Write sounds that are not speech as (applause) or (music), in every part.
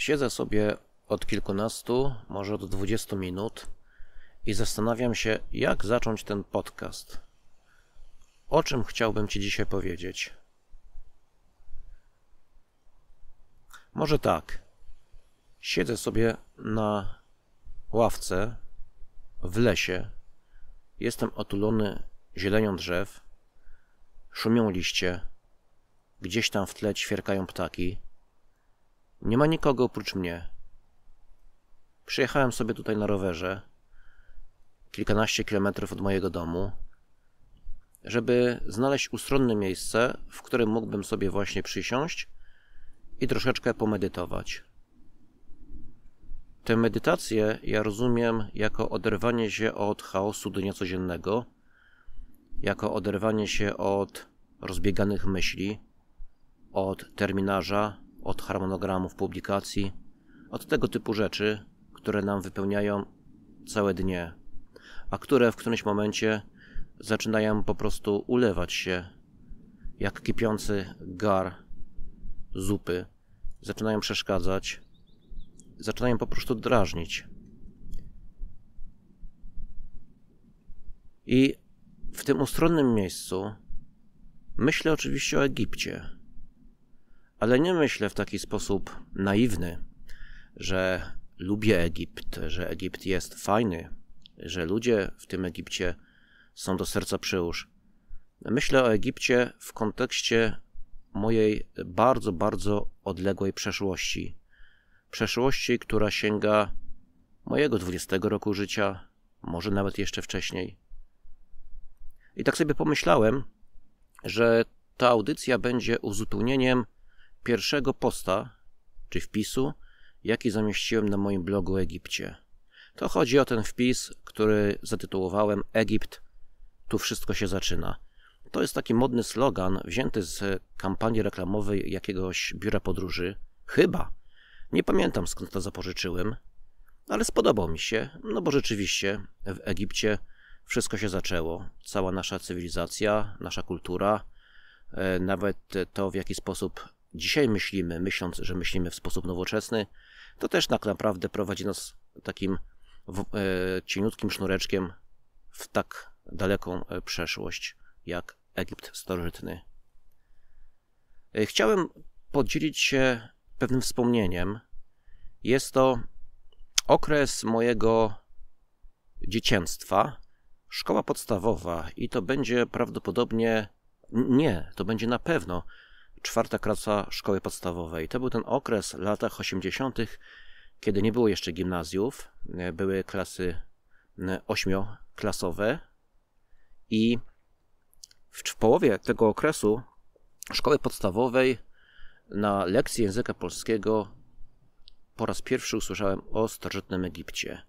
Siedzę sobie od kilkunastu, może do dwudziestu minut i zastanawiam się, jak zacząć ten podcast. O czym chciałbym Ci dzisiaj powiedzieć? Może tak. Siedzę sobie na ławce w lesie. Jestem otulony zielenią drzew. Szumią liście. Gdzieś tam w tle ćwierkają ptaki. Nie ma nikogo oprócz mnie. Przyjechałem sobie tutaj na rowerze, kilkanaście kilometrów od mojego domu, żeby znaleźć ustronne miejsce, w którym mógłbym sobie właśnie przysiąść i troszeczkę pomedytować. Tę medytację ja rozumiem jako oderwanie się od chaosu dnia codziennego, jako oderwanie się od rozbieganych myśli, od terminarza, od harmonogramów publikacji, od tego typu rzeczy, które nam wypełniają całe dnie, a które w którymś momencie zaczynają po prostu ulewać się jak kipiący gar zupy, zaczynają przeszkadzać, zaczynają po prostu drażnić. I w tym ustronnym miejscu myślę oczywiście o Egipcie ale nie myślę w taki sposób naiwny, że lubię Egipt, że Egipt jest fajny, że ludzie w tym Egipcie są do serca przyłóż. Myślę o Egipcie w kontekście mojej bardzo, bardzo odległej przeszłości. Przeszłości, która sięga mojego 20 roku życia, może nawet jeszcze wcześniej. I tak sobie pomyślałem, że ta audycja będzie uzupełnieniem pierwszego posta, czy wpisu, jaki zamieściłem na moim blogu o Egipcie. To chodzi o ten wpis, który zatytułowałem Egipt, tu wszystko się zaczyna. To jest taki modny slogan wzięty z kampanii reklamowej jakiegoś biura podróży. Chyba. Nie pamiętam skąd to zapożyczyłem, ale spodobał mi się, no bo rzeczywiście w Egipcie wszystko się zaczęło. Cała nasza cywilizacja, nasza kultura, e, nawet to w jaki sposób dzisiaj myślimy, myśląc, że myślimy w sposób nowoczesny, to też tak naprawdę prowadzi nas takim w, e, cieniutkim sznureczkiem w tak daleką e, przeszłość jak Egipt starożytny. E, chciałem podzielić się pewnym wspomnieniem. Jest to okres mojego dzieciństwa, szkoła podstawowa i to będzie prawdopodobnie nie, to będzie na pewno czwarta klasa szkoły podstawowej. To był ten okres w latach 80., kiedy nie było jeszcze gimnazjów, e, były klasy ośmioklasowe i w, połowie tego okresu szkoły podstawowej na lekcji języka polskiego po raz pierwszy usłyszałem o starożytnym Egipcie.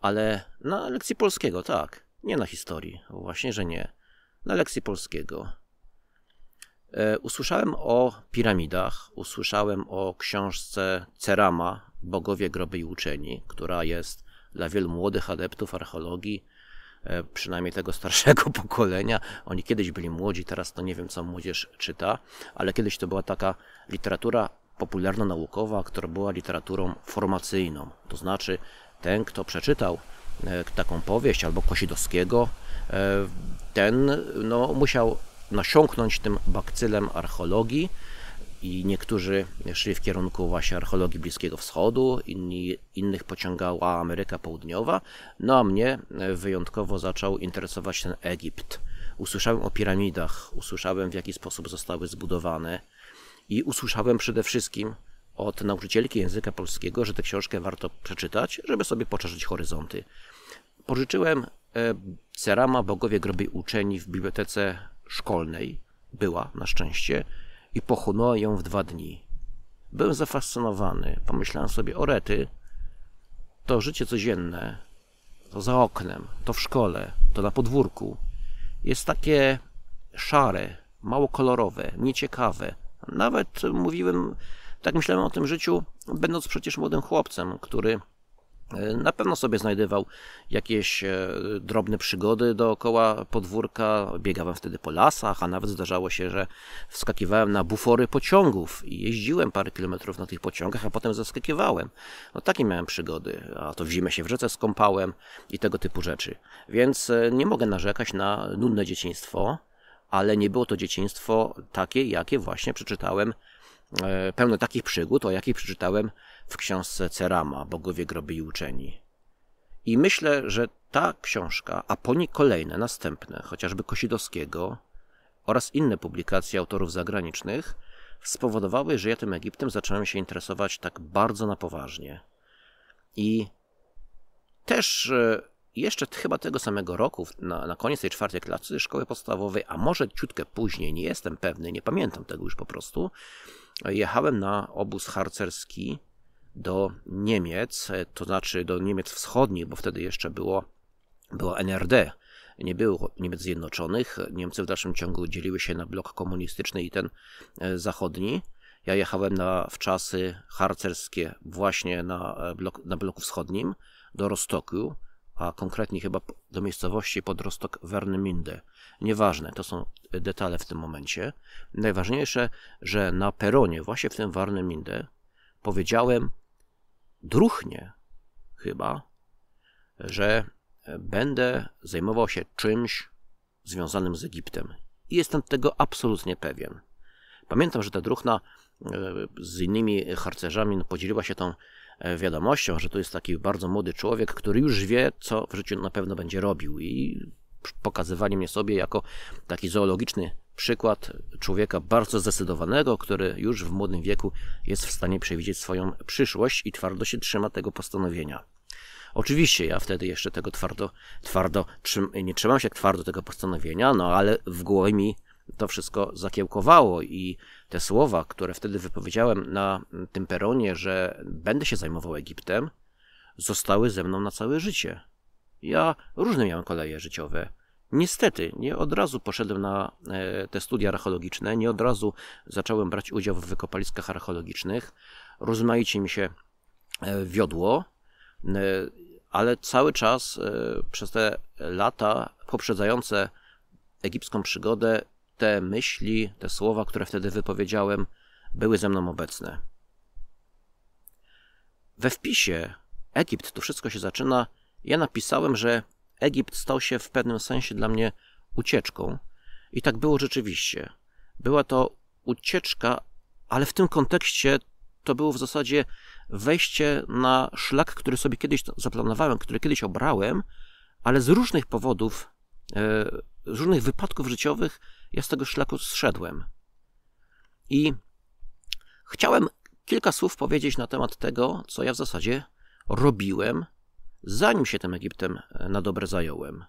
Ale na lekcji polskiego, tak. Nie na historii, właśnie, że nie. Na lekcji polskiego. E, usłyszałem o piramidach, usłyszałem o książce Cerama, Bogowie, Groby i Uczeni, która jest dla wielu młodych adeptów archeologii, e, przynajmniej tego starszego (laughs) pokolenia. Oni kiedyś byli młodzi, teraz to nie wiem, co młodzież czyta, ale kiedyś to była taka literatura popularno-naukowa, która była literaturą formacyjną. To znaczy, ten, kto przeczytał e, taką powieść albo Kosidowskiego, ten no, musiał nasiąknąć tym bakcylem archeologii i niektórzy szli w kierunku właśnie archeologii Bliskiego Wschodu, inni, innych pociągała Ameryka Południowa, no a mnie e, wyjątkowo zaczął interesować ten Egipt. Usłyszałem o piramidach, usłyszałem w jaki sposób zostały zbudowane i usłyszałem przede wszystkim od nauczycielki języka polskiego, że tę książkę warto przeczytać, żeby sobie poczerzyć horyzonty. Pożyczyłem e, Cerama Bogowie Groby Uczeni w bibliotece szkolnej, była na szczęście, i pochłonęła ją w dwa dni. Byłem zafascynowany. Pomyślałem sobie, o rety, to życie codzienne, to za oknem, to w szkole, to na podwórku, jest takie szare, mało kolorowe, nieciekawe. Nawet mówiłem, tak myślałem o tym życiu, będąc przecież młodym chłopcem, który E, na pewno sobie znajdywał jakieś e, drobne przygody dookoła podwórka. Biegałem wtedy po lasach, a nawet zdarzało się, że wskakiwałem na bufory pociągów i jeździłem parę kilometrów na tych pociągach, a potem zaskakiwałem. No takie miałem przygody, a to w zimę się w rzece skąpałem i tego typu rzeczy. Więc e, nie mogę narzekać na nudne dzieciństwo, ale nie było to dzieciństwo takie, jakie właśnie przeczytałem, pełne takich przygód, o jakich przeczytałem w książce Cerama Bogowie groby i uczeni. I myślę, że ta książka, a po niej kolejne, następne, chociażby Kosidowskiego oraz inne publikacje autorów zagranicznych, spowodowały, że ja tym Egiptem zacząłem się interesować tak bardzo na poważnie. I też e, jeszcze chyba tego samego roku, na, na koniec tej czwartej klasy szkoły podstawowej, a może ciutkę później, nie jestem pewny, nie pamiętam tego już po prostu, e, jechałem na obóz harcerski do Niemiec, e, to znaczy do Niemiec Wschodnich, bo wtedy jeszcze było, było NRD, nie było Niemiec Zjednoczonych. Niemcy w dalszym ciągu dzieliły się na blok komunistyczny i ten e, zachodni. Ja jechałem na, w czasy harcerskie właśnie na, e, blok, na bloku wschodnim do Rostoku, a konkretnie chyba do miejscowości pod Rostok Werneminde. Nieważne, to są detale w tym momencie. Najważniejsze, że na peronie właśnie w tym Werneminde powiedziałem druchnie chyba, że będę zajmował się czymś związanym z Egiptem. I jestem tego absolutnie pewien. Pamiętam, że ta druchna e, z innymi harcerzami no, podzieliła się tą e, wiadomością, że to jest taki bardzo młody człowiek, który już wie, co w życiu na pewno będzie robił i pokazywanie mnie sobie jako taki zoologiczny Przykład człowieka bardzo zdecydowanego, który już w młodym wieku jest w stanie przewidzieć swoją przyszłość i twardo się trzyma tego postanowienia. Oczywiście ja wtedy jeszcze tego twardo, twardo trzym, nie trzymam się twardo tego postanowienia, no ale w głowie mi to wszystko zakiełkowało i te słowa, które wtedy wypowiedziałem na tym peronie, że będę się zajmował Egiptem, zostały ze mną na całe życie. Ja różne miałem koleje życiowe. Niestety, nie od razu poszedłem na e, te studia archeologiczne, nie od razu zacząłem brać udział w wykopaliskach archeologicznych. Rozmaicie mi się e, wiodło, ale cały czas e, przez te lata poprzedzające egipską przygodę, te myśli, te słowa, które wtedy wypowiedziałem, były ze mną obecne. We wpisie Egipt, tu wszystko się zaczyna, ja napisałem, że Egipt stał się w pewnym sensie dla mnie ucieczką. I tak było rzeczywiście. Była to ucieczka, ale w tym kontekście to było w zasadzie wejście na szlak, który sobie kiedyś zaplanowałem, który kiedyś obrałem, ale z różnych powodów, e, z różnych wypadków życiowych ja z tego szlaku zszedłem. I chciałem kilka słów powiedzieć na temat tego, co ja w zasadzie robiłem zanim się tym Egiptem e, na dobre zająłem.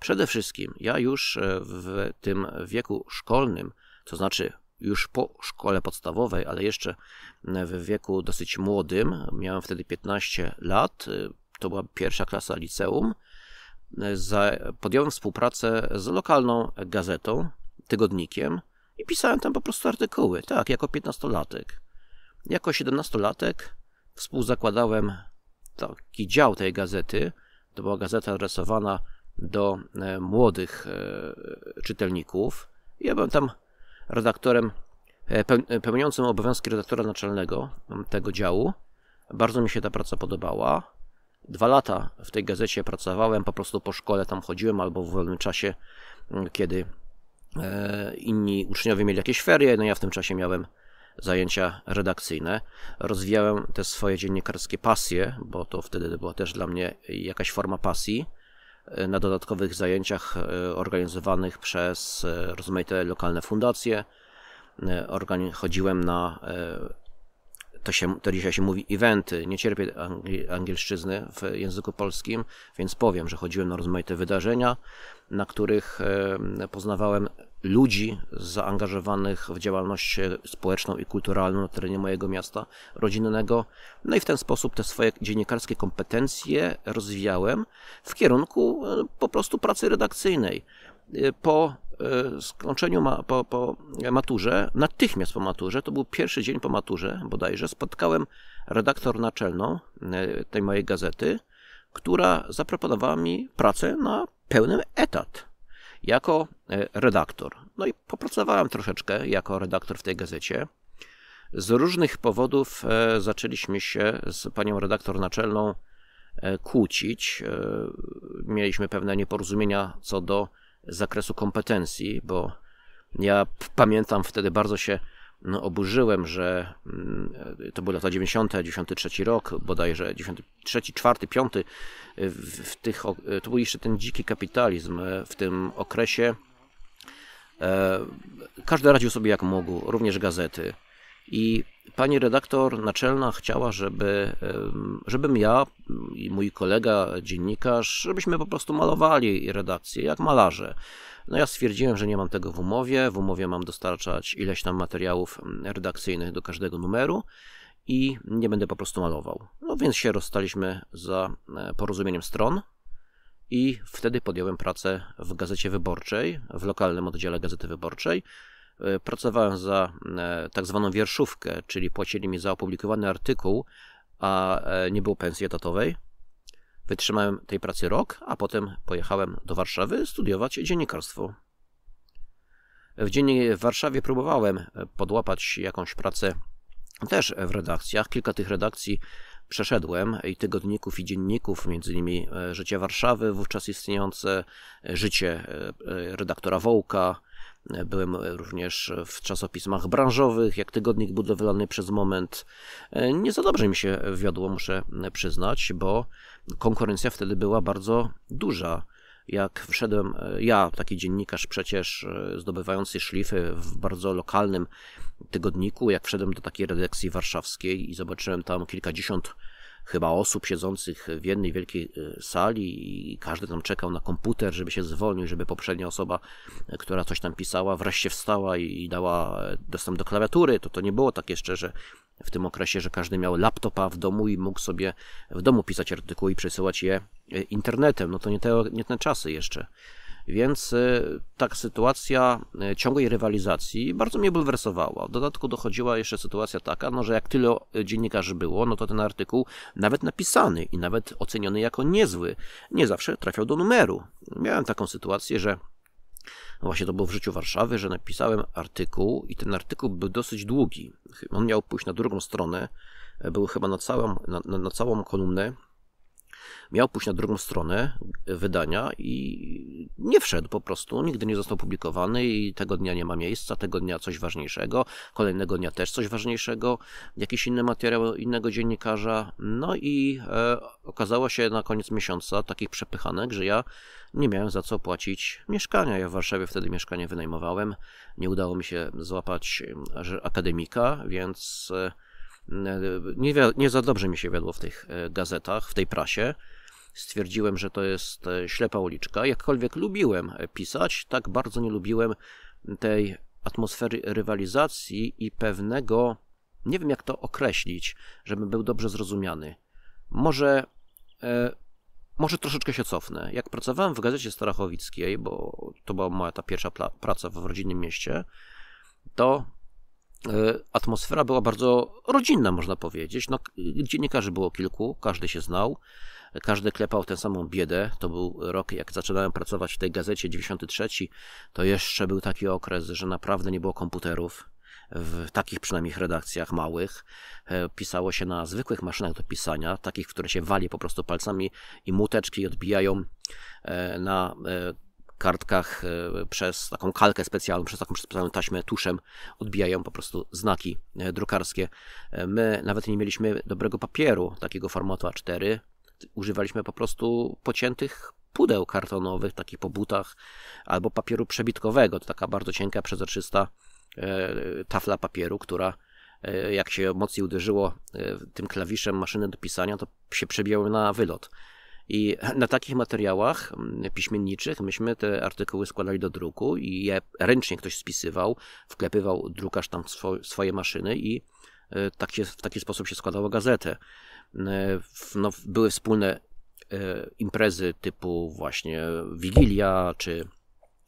Przede wszystkim ja już e, w tym wieku szkolnym, to znaczy już po szkole podstawowej, ale jeszcze w wieku dosyć młodym, miałem wtedy 15 lat, e, to była pierwsza klasa liceum, podjąłem współpracę z lokalną gazetą, tygodnikiem i pisałem tam po prostu artykuły, tak, jako 15-latek. Jako 17-latek współzakładałem taki dział tej gazety. To była gazeta adresowana do e, młodych e, czytelników. Ja byłem tam redaktorem, e, pełniącym obowiązki redaktora naczelnego tego działu. Bardzo mi się ta praca podobała. Dwa lata w tej gazecie pracowałem, po prostu po szkole tam chodziłem albo w wolnym czasie, mm, kiedy inni uczniowie mieli jakieś ferie, no ja w tym czasie miałem zajęcia redakcyjne. Rozwijałem te swoje dziennikarskie pasje, bo to wtedy była też dla mnie jakaś forma pasji. E, na dodatkowych zajęciach e, organizowanych przez e, rozmaite lokalne fundacje chodziłem na to, się, to dzisiaj się mówi eventy. Nie cierpię angielszczyzny w języku polskim, więc powiem, że chodziłem na rozmaite wydarzenia, na których poznawałem ludzi zaangażowanych w działalność społeczną i kulturalną na terenie mojego miasta rodzinnego. No i w ten sposób te swoje dziennikarskie kompetencje rozwijałem w kierunku e, po prostu pracy redakcyjnej. E, po e, skończeniu, ma, po, po maturze, natychmiast po maturze, to był pierwszy dzień po maturze bodajże, spotkałem redaktor naczelną tej mojej gazety, która zaproponowała mi pracę na pełny etat jako e, redaktor. No i popracowałem troszeczkę jako redaktor w tej gazecie. Z różnych powodów e, zaczęliśmy się z panią redaktor naczelną e, kłócić. Mieliśmy pewne nieporozumienia co do zakresu kompetencji, bo ja pamiętam wtedy bardzo się no, oburzyłem, że mm, to były lata 90., 93 rok, bodajże 93, 4, 5. W, w tych, to był jeszcze ten dziki kapitalizm e, w tym okresie. E, każdy radził sobie jak mógł, również gazety. I pani redaktor naczelna chciała, żeby, żebym ja i mój kolega dziennikarz, żebyśmy po prostu malowali redakcję jak malarze. No ja stwierdziłem, że nie mam tego w umowie. W umowie mam dostarczać ileś tam materiałów mm, redakcyjnych do każdego numeru i nie będę po prostu malował. No więc się rozstaliśmy za e, porozumieniem stron i wtedy podjąłem pracę w Gazecie Wyborczej, w lokalnym oddziale Gazety Wyborczej. E, pracowałem za e, tak zwaną wierszówkę, czyli płacili mi za opublikowany artykuł, a nie było pensji etatowej. Wytrzymałem tej pracy rok, a potem pojechałem do Warszawy studiować dziennikarstwo. W, dziennik- w Warszawie próbowałem e, podłapać jakąś pracę też w redakcjach. Kilka tych redakcji przeszedłem i tygodników i dzienników, między innymi e, Życie Warszawy, wówczas istniejące, e, Życie redaktora Wołka, Byłem e, również w czasopismach branżowych, jak Tygodnik Budowlany przez moment. E, nie za dobrze mi się wiodło, muszę e, przyznać, bo konkurencja wtedy była bardzo duża jak wszedłem, ja, taki dziennikarz przecież zdobywający szlify w bardzo lokalnym tygodniku, jak wszedłem do takiej redakcji warszawskiej i zobaczyłem tam kilkadziesiąt chyba osób siedzących w jednej wielkiej e, sali i każdy tam czekał na komputer, żeby się zwolnił, żeby poprzednia osoba, e, która coś tam pisała, wreszcie wstała i dała e, dostęp do klawiatury. To to nie było tak jeszcze, że w tym okresie, że każdy miał laptopa w domu i mógł sobie w domu pisać artykuły i przesyłać je internetem. No to nie te, nie te czasy jeszcze. Więc tak sytuacja y, ciągłej rywalizacji bardzo mnie bulwersowała. W dodatku dochodziła jeszcze sytuacja taka, no, że jak tyle y, dziennikarzy było, no to ten artykuł nawet napisany i nawet oceniony jako niezły, nie zawsze trafiał do numeru. Miałem taką sytuację, że właśnie to było w życiu Warszawy, że napisałem artykuł i ten artykuł był dosyć długi. On miał pójść na drugą stronę, był chyba na całą, na, na całą kolumnę Miał pójść na drugą stronę wydania i nie wszedł po prostu, nigdy nie został publikowany i tego dnia nie ma miejsca, tego dnia coś ważniejszego, kolejnego dnia też coś ważniejszego, jakiś inny materiał innego dziennikarza. No i e, okazało się na koniec miesiąca takich przepychanek, że ja nie miałem za co płacić mieszkania. Ja w Warszawie wtedy mieszkanie wynajmowałem. Nie udało mi się złapać akademika, więc e, E, nie, nie za dobrze mi się wiodło w tych e, gazetach, w tej prasie. Stwierdziłem, że to jest e, ślepa uliczka. Jakkolwiek lubiłem pisać, tak bardzo nie lubiłem tej atmosfery rywalizacji i pewnego, nie wiem jak to określić, żebym był dobrze zrozumiany. Może, e, może troszeczkę się cofnę. Jak pracowałem w gazecie Starachowickiej, bo to była moja ta pierwsza praca w rodzinnym mieście, to E, atmosfera była bardzo rodzinna, można powiedzieć. No, dziennikarzy było kilku, każdy się znał, każdy klepał tę samą biedę. To był rok, jak zaczynałem pracować w tej gazecie 93, to jeszcze był taki okres, że naprawdę nie było komputerów. W takich przynajmniej redakcjach małych e, pisało się na zwykłych maszynach do pisania, takich, które się wali po prostu palcami i muteczki odbijają e, na kartkach e, przez taką kalkę specjalną, przez taką specjalną taśmę tuszem odbijają po prostu znaki e, drukarskie. E, my nawet nie mieliśmy dobrego papieru takiego formatu A4. Używaliśmy po prostu pociętych pudeł kartonowych, takich po butach, albo papieru przebitkowego. To taka bardzo cienka, przezroczysta tafla papieru, która jak się mocniej uderzyło tym klawiszem maszyny do pisania, to się przebijały na wylot. I na takich materiałach mm, piśmienniczych myśmy te artykuły składali do druku i je ręcznie ktoś spisywał, wklepywał drukarz tam swoje maszyny i e, tak się, w taki sposób się składało gazetę. E, no, były wspólne e, imprezy typu właśnie Wigilia, czy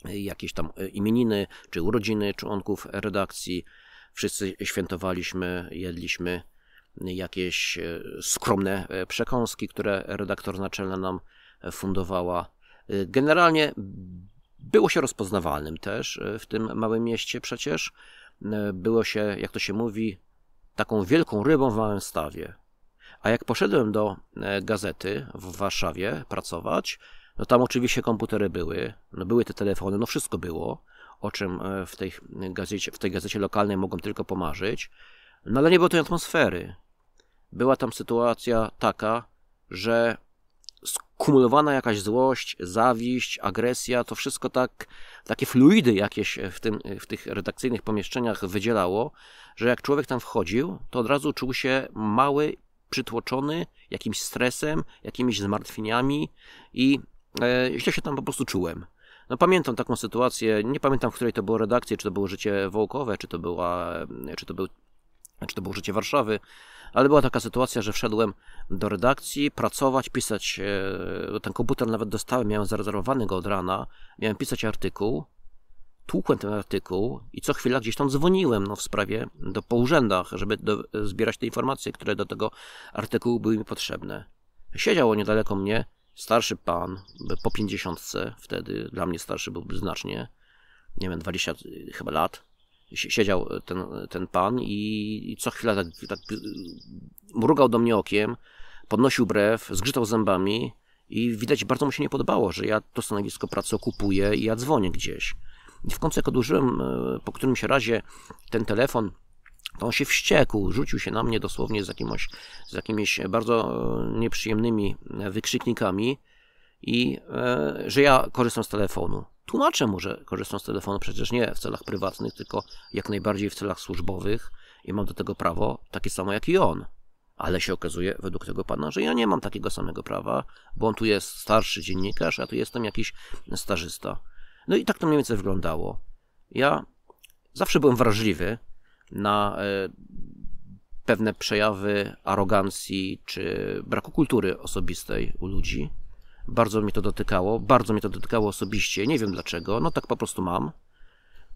jakieś tam imieniny, czy urodziny członków redakcji. Wszyscy świętowaliśmy, jedliśmy jakieś e, skromne e, przekąski, które redaktor naczelna nam fundowała. E, generalnie było się rozpoznawalnym też w tym małym mieście przecież. Było się, jak to się mówi, taką wielką rybą w małym stawie. A jak poszedłem do gazety w Warszawie pracować, no tam oczywiście komputery były, no były te telefony, no wszystko było, o czym w tej gazecie, w tej gazecie lokalnej mogłem tylko pomarzyć. No ale nie było tej atmosfery. Była tam sytuacja taka, że skumulowana jakaś złość, zawiść, agresja, to wszystko tak, takie fluidy jakieś w, tym, w tych redakcyjnych pomieszczeniach wydzielało, że jak człowiek tam wchodził, to od razu czuł się mały, przytłoczony jakimś stresem, jakimiś zmartwieniami i e, źle się tam po prostu czułem. No pamiętam taką sytuację, nie pamiętam w której to było redakcji, czy to było życie wołkowe, czy to, była, czy to był czy znaczy, to było życie Warszawy, ale była taka sytuacja, że wszedłem do redakcji, pracować, pisać, e, ten komputer nawet dostałem, miałem zarezerwowany go od rana, miałem pisać artykuł, tłukłem ten artykuł i co chwila gdzieś tam dzwoniłem no, w sprawie do, po urzędach, żeby do, zbierać te informacje, które do tego artykułu były mi potrzebne. Siedziało niedaleko mnie starszy pan, po pięćdziesiątce wtedy, dla mnie starszy byłby znacznie, nie wiem, 20 chyba lat, siedział ten, ten pan i, co chwila tak, tak mrugał do mnie okiem, podnosił brew, zgrzytał zębami i widać, bardzo mu się nie podobało, że ja to stanowisko pracy okupuję i ja dzwonię gdzieś. I w końcu jak odłożyłem e, po którymś razie ten telefon, to on się wściekł, rzucił się na mnie dosłownie z, jakimś, z jakimiś bardzo e, nieprzyjemnymi wykrzyknikami i e, że ja korzystam z telefonu. Tłumaczę mu, że korzystam z telefonu przecież nie w celach prywatnych, tylko jak najbardziej w celach służbowych i mam do tego prawo takie samo jak i on. Ale się okazuje, według tego pana, że ja nie mam takiego samego prawa, bo on tu jest starszy dziennikarz, a tu jestem jakiś stażysta. No i tak to mniej więcej wyglądało. Ja zawsze byłem wrażliwy na e, pewne przejawy arogancji czy braku kultury osobistej u ludzi. Bardzo mnie to dotykało, bardzo mnie to dotykało osobiście, nie wiem dlaczego, no tak po prostu mam.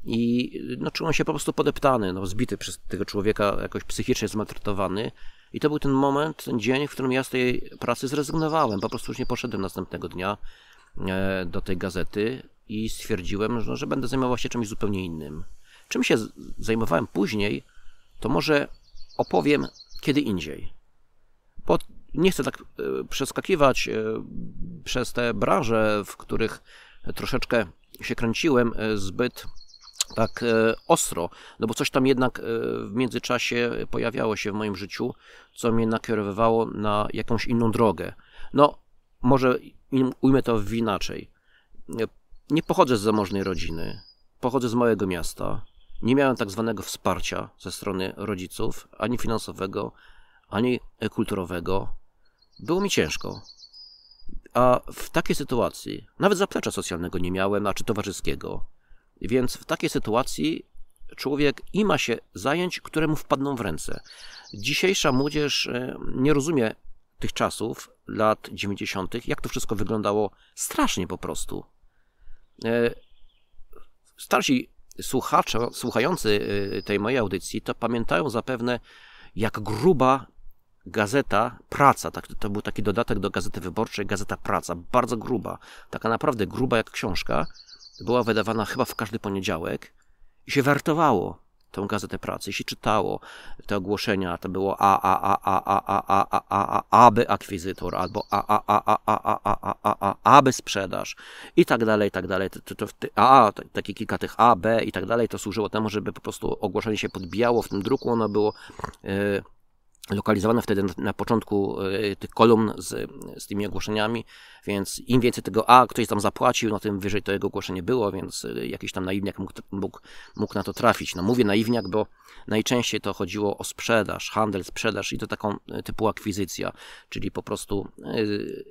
I no, czułem się po prostu podeptany, no, zbity przez tego człowieka, jakoś psychicznie zmaltretowany. I to był ten moment, ten dzień, w którym ja z tej pracy zrezygnowałem. Po prostu już nie poszedłem następnego dnia e, do tej gazety i stwierdziłem, że, no, że będę zajmował się czymś zupełnie innym. Czym się zajmowałem później, to może opowiem kiedy indziej. Bo nie chcę tak e, przeskakiwać e, przez te branże, w których troszeczkę się kręciłem e, zbyt tak ostro, no bo coś tam jednak w międzyczasie pojawiało się w moim życiu, co mnie nakierowywało na jakąś inną drogę. No, może ujmę to inaczej. Nie pochodzę z zamożnej rodziny, pochodzę z małego miasta. Nie miałem tak zwanego wsparcia ze strony rodziców, ani finansowego, ani kulturowego. Było mi ciężko. A w takiej sytuacji nawet zaplecza socjalnego nie miałem, a czy towarzyskiego. Więc w takiej sytuacji człowiek i ma się zajęć, które mu wpadną w ręce. Dzisiejsza młodzież e, nie rozumie tych czasów, lat 90., jak to wszystko wyglądało strasznie po prostu. E, starsi słuchacze, słuchający e, tej mojej audycji, to pamiętają zapewne, jak gruba gazeta Praca, tak, to był taki dodatek do Gazety Wyborczej, Gazeta Praca, bardzo gruba, taka naprawdę gruba jak książka, była wydawana chyba w każdy poniedziałek i się wartowało tą Gazetę Pracy i się czytało te ogłoszenia, to było a a a a a a a a a a aby akwizytor albo a a a a a a a a a a aby sprzedaż i tak dalej, i tak dalej, A a, takie kilka tych a, b i tak dalej, to służyło temu, żeby po prostu ogłoszenie się podbijało, w tym druku ono było lokalizowane wtedy na, na początku y, tych kolumn z, z tymi ogłoszeniami, więc im więcej tego A ktoś tam zapłacił, no tym wyżej to jego ogłoszenie było, więc y, jakiś tam naiwniak mógł, mógł, mógł, na to trafić. No mówię naiwniak, bo najczęściej to chodziło o sprzedaż, handel, sprzedaż i to taką y, typu akwizycja, czyli po prostu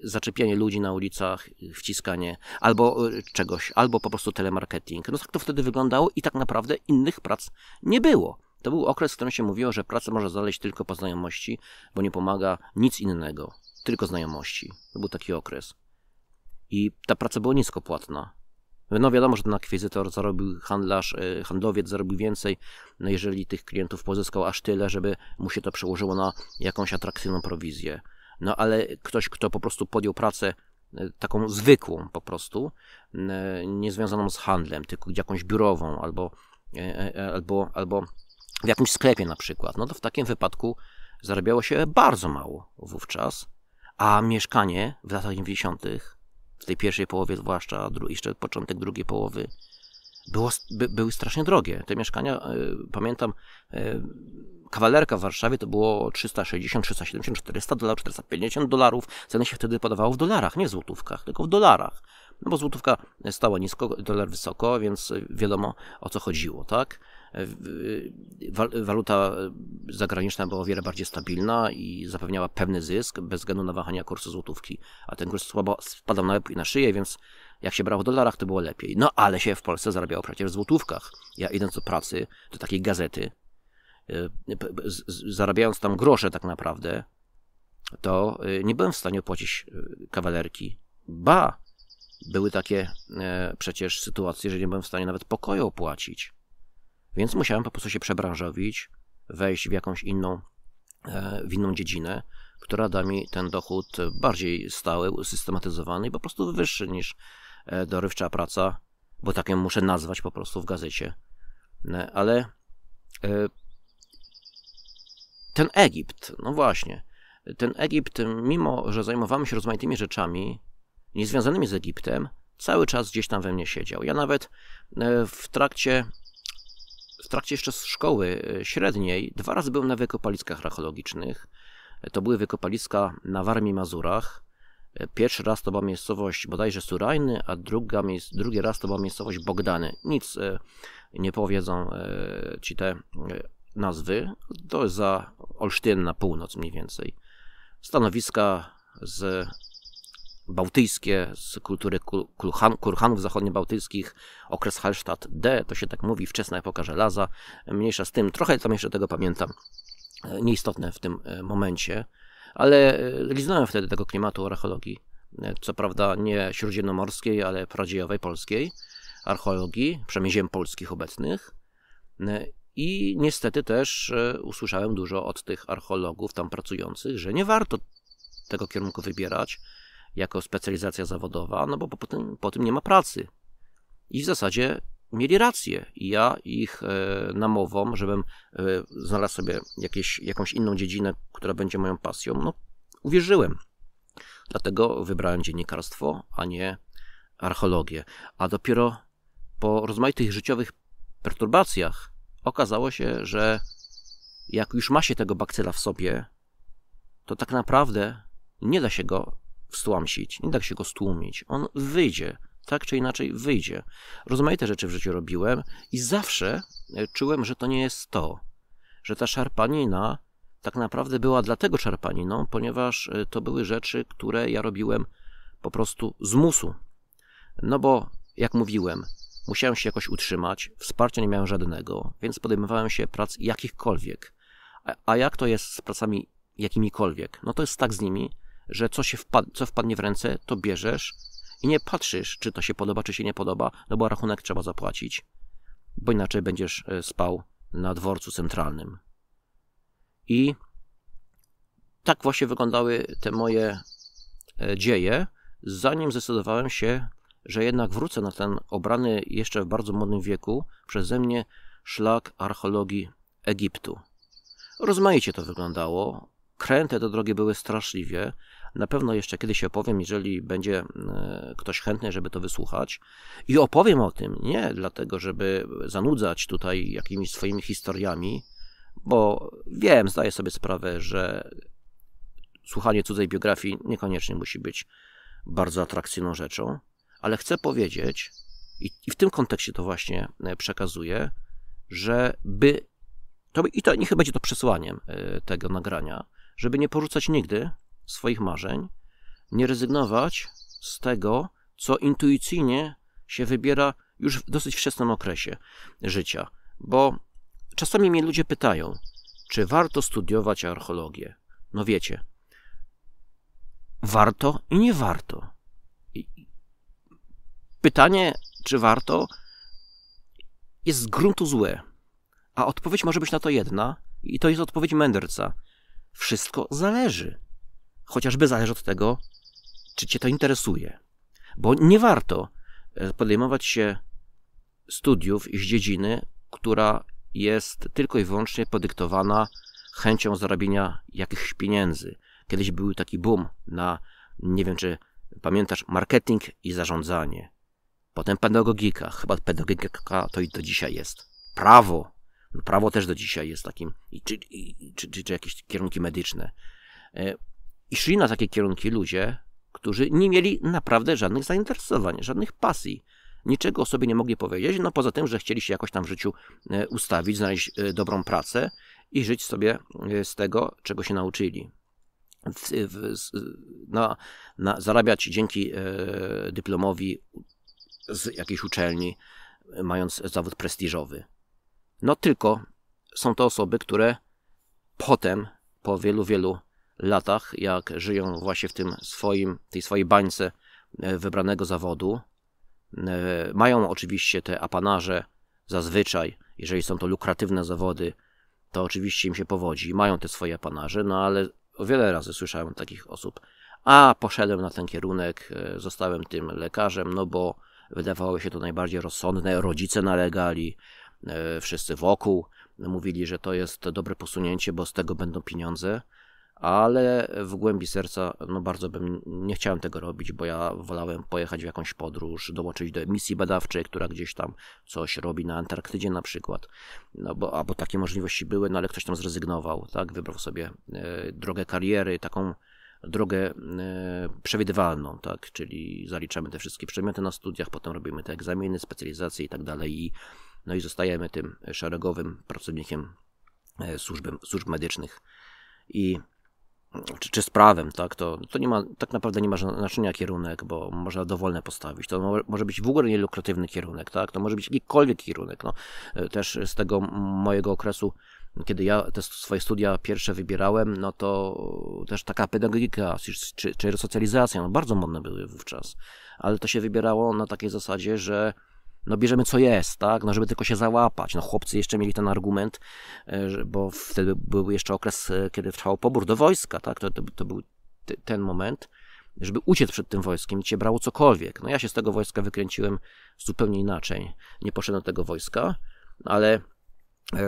zaczepianie ludzi na ulicach, wciskanie albo czegoś, albo po prostu telemarketing. No tak to wtedy wyglądało i tak naprawdę innych prac nie było. To był okres, w którym się mówiło, że praca może znaleźć tylko po znajomości, bo nie pomaga nic innego, tylko znajomości. To był taki okres. I ta praca była niskopłatna. No wiadomo, że ten akwizytor zarobił, handlarz, e, handlowiec zarobił więcej, no jeżeli tych klientów pozyskał aż tyle, żeby mu się to przełożyło na jakąś atrakcyjną prowizję. No ale ktoś, kto po prostu podjął pracę e, taką zwykłą po prostu, e, niezwiązaną z handlem, tylko jakąś biurową albo, albo, albo w jakimś sklepie na przykład, no to w takim wypadku zarabiało się bardzo mało wówczas, a mieszkanie w latach 90., w tej pierwszej połowie zwłaszcza, jeszcze początek drugiej połowy, było, by, były strasznie drogie. Te mieszkania, y, pamiętam, y, kawalerka w Warszawie to było 360, 370, 400 dolarów, 450 dolarów. Ceny się wtedy podawało w dolarach, nie w złotówkach, tylko w dolarach. No bo złotówka stała nisko, dolar wysoko, więc wiadomo o co chodziło, tak? E, waluta zagraniczna była o wiele bardziej stabilna i zapewniała pewny zysk bez względu na wahania kursu złotówki, a ten kurs słabo spadał na na szyję, więc jak się brało w dolarach, to było lepiej. No ale się w Polsce zarabiało przecież w złotówkach. Ja idąc do pracy, do takiej gazety, e, zarabiając tam grosze tak naprawdę, to e, nie byłem w stanie opłacić kawalerki. Ba! Były takie przecież sytuacje, że nie byłem w stanie nawet pokoju opłacić. Więc musiałem po prostu się przebranżowić, wejść w jakąś inną, e, w inną dziedzinę, która da mi ten dochód bardziej stały, usystematyzowany i po prostu wyższy niż e, dorywcza praca, bo tak ją muszę nazwać po prostu w gazecie. E, ale ten Egipt, no właśnie, ten Egipt, mimo że zajmowałem się rozmaitymi rzeczami niezwiązanymi z Egiptem, cały czas gdzieś tam we mnie siedział. Ja nawet w trakcie w trakcie jeszcze szkoły e, średniej dwa razy byłem na wykopaliskach archeologicznych. E, to były wykopaliska na Warmii Mazurach. E, pierwszy raz to była miejscowość bodajże Surajny, a druga, drugi raz to była miejscowość Bogdany. Nic nie powiedzą ci te nazwy. To jest za Olsztyn na północ mniej więcej. Stanowiska z bałtyjskie, z kultury kurhanów zachodnio okres Hallstatt D, to się tak mówi, wczesna epoka żelaza, mniejsza z tym, trochę tam jeszcze tego pamiętam, e, nieistotne w tym e, momencie, ale liznąłem e, wtedy tego klimatu archeologii, co prawda nie śródziemnomorskiej, ale pradziejowej polskiej archeologii, przynajmniej ziem polskich obecnych i niestety też usłyszałem dużo od tych archeologów tam pracujących, że nie warto tego kierunku wybierać, jako specjalizacja zawodowa, no bo po tym, po tym nie ma pracy. I w zasadzie mieli rację. I ja ich e, namową, żebym e, znalazł sobie jakieś, jakąś inną dziedzinę, która będzie moją pasją, no uwierzyłem. Dlatego wybrałem dziennikarstwo, a nie archeologię. A dopiero po rozmaitych życiowych perturbacjach okazało się, że jak już ma się tego bakcyla w sobie, to tak naprawdę nie da się go stłamsić, nie da tak się go stłumić. On wyjdzie, tak czy inaczej wyjdzie. Rozmaite rzeczy w życiu robiłem i zawsze e, czułem, że to nie jest to, że ta szarpanina tak naprawdę była dlatego szarpaniną, ponieważ e, to były rzeczy, które ja robiłem po prostu z musu. No bo, jak mówiłem, musiałem się jakoś utrzymać, wsparcia nie miałem żadnego, więc podejmowałem się prac jakichkolwiek. A, a jak to jest z pracami jakimikolwiek? No to jest tak z nimi, że co, się wpad co wpadnie w ręce, to bierzesz i nie patrzysz, czy to się podoba, czy się nie podoba, no bo rachunek trzeba zapłacić, bo inaczej będziesz e, spał na dworcu centralnym. I tak właśnie wyglądały te moje e, dzieje, zanim zdecydowałem się, że jednak wrócę na ten obrany jeszcze w bardzo młodym wieku przeze mnie szlak archeologii Egiptu. Rozmaicie to wyglądało. Kręte te drogi były straszliwie. Na pewno jeszcze kiedyś opowiem, jeżeli będzie e, ktoś chętny, żeby to wysłuchać. I opowiem o tym, nie dlatego, żeby zanudzać tutaj jakimiś swoimi historiami, bo wiem, zdaję sobie sprawę, że słuchanie cudzej biografii niekoniecznie musi być bardzo atrakcyjną rzeczą, ale chcę powiedzieć, i, w tym kontekście to właśnie e, przekazuję, że by to, i to niech będzie to przesłaniem e, tego nagrania, żeby nie porzucać nigdy swoich marzeń, nie rezygnować z tego, co intuicyjnie się wybiera już w dosyć wczesnym okresie życia. Bo czasami mnie ludzie pytają, czy warto studiować archeologię? No wiecie, warto i nie warto. Pytanie, czy warto, jest z gruntu złe, a odpowiedź może być na to jedna, i to jest odpowiedź mędrca. Wszystko zależy chociażby zależy od tego, czy Cię to interesuje. Bo nie warto e, podejmować się studiów z dziedziny, która jest tylko i wyłącznie podyktowana chęcią zarabienia jakichś pieniędzy. Kiedyś był taki boom na, nie wiem czy pamiętasz, marketing i zarządzanie. Potem pedagogika, chyba pedagogika to i do dzisiaj jest. Prawo, no, prawo też do dzisiaj jest takim, czy, czy, czy, czy jakieś kierunki medyczne. E, i szli na takie kierunki ludzie, którzy nie mieli naprawdę żadnych zainteresowań, żadnych pasji. Niczego o sobie nie mogli powiedzieć, no poza tym, że chcieli się jakoś tam w życiu e, ustawić, znaleźć e, dobrą pracę i żyć sobie e, z tego, czego się nauczyli. W, w, na, na, zarabiać dzięki dyplomowi z jakiejś uczelni, mając zawód prestiżowy. No tylko są to osoby, które potem, po wielu, wielu latach, jak żyją właśnie w tym swoim, tej swojej bańce e, wybranego zawodu. E, mają oczywiście te apanarze zazwyczaj, jeżeli są to lukratywne zawody, to oczywiście im się powodzi, mają te swoje apanarze, no ale wiele razy słyszałem takich osób. A poszedłem na ten kierunek, e, zostałem tym lekarzem, no bo wydawało się to najbardziej rozsądne, rodzice nalegali, wszyscy wokół mówili, że to jest dobre posunięcie, bo z tego będą pieniądze ale w głębi serca no bardzo bym nie chciałem tego robić, bo ja wolałem pojechać w jakąś podróż, dołączyć do misji badawczej, która gdzieś tam coś robi na Antarktydzie na przykład, no bo, albo takie możliwości były, no ale ktoś tam zrezygnował, tak, wybrał sobie e, drogę kariery, taką drogę e, przewidywalną, tak, czyli zaliczamy te wszystkie przedmioty na studiach, potem robimy te egzaminy, specjalizacje i tak dalej i no i zostajemy tym szeregowym pracownikiem e, służby, służb medycznych i czy, czy z prawem, tak, to, to nie ma, tak naprawdę nie ma znaczenia kierunek, bo można dowolne postawić. To może być w ogóle nielukratywny kierunek, tak, to może być jakikolwiek kierunek. No, e, też z tego mojego okresu, kiedy ja te swoje studia pierwsze wybierałem, no to też taka pedagogika czy, czy resocjalizacja, no bardzo modne były wówczas, ale to się wybierało na takiej zasadzie, że no bierzemy co jest, tak, no żeby tylko się załapać. No chłopcy jeszcze mieli ten argument, e, bo wtedy był jeszcze okres, e, kiedy trwał pobór do wojska, tak, to, to, to był ten moment, żeby uciec przed tym wojskiem i cię brało cokolwiek. No ja się z tego wojska wykręciłem zupełnie inaczej. Nie poszedłem do tego wojska, ale e,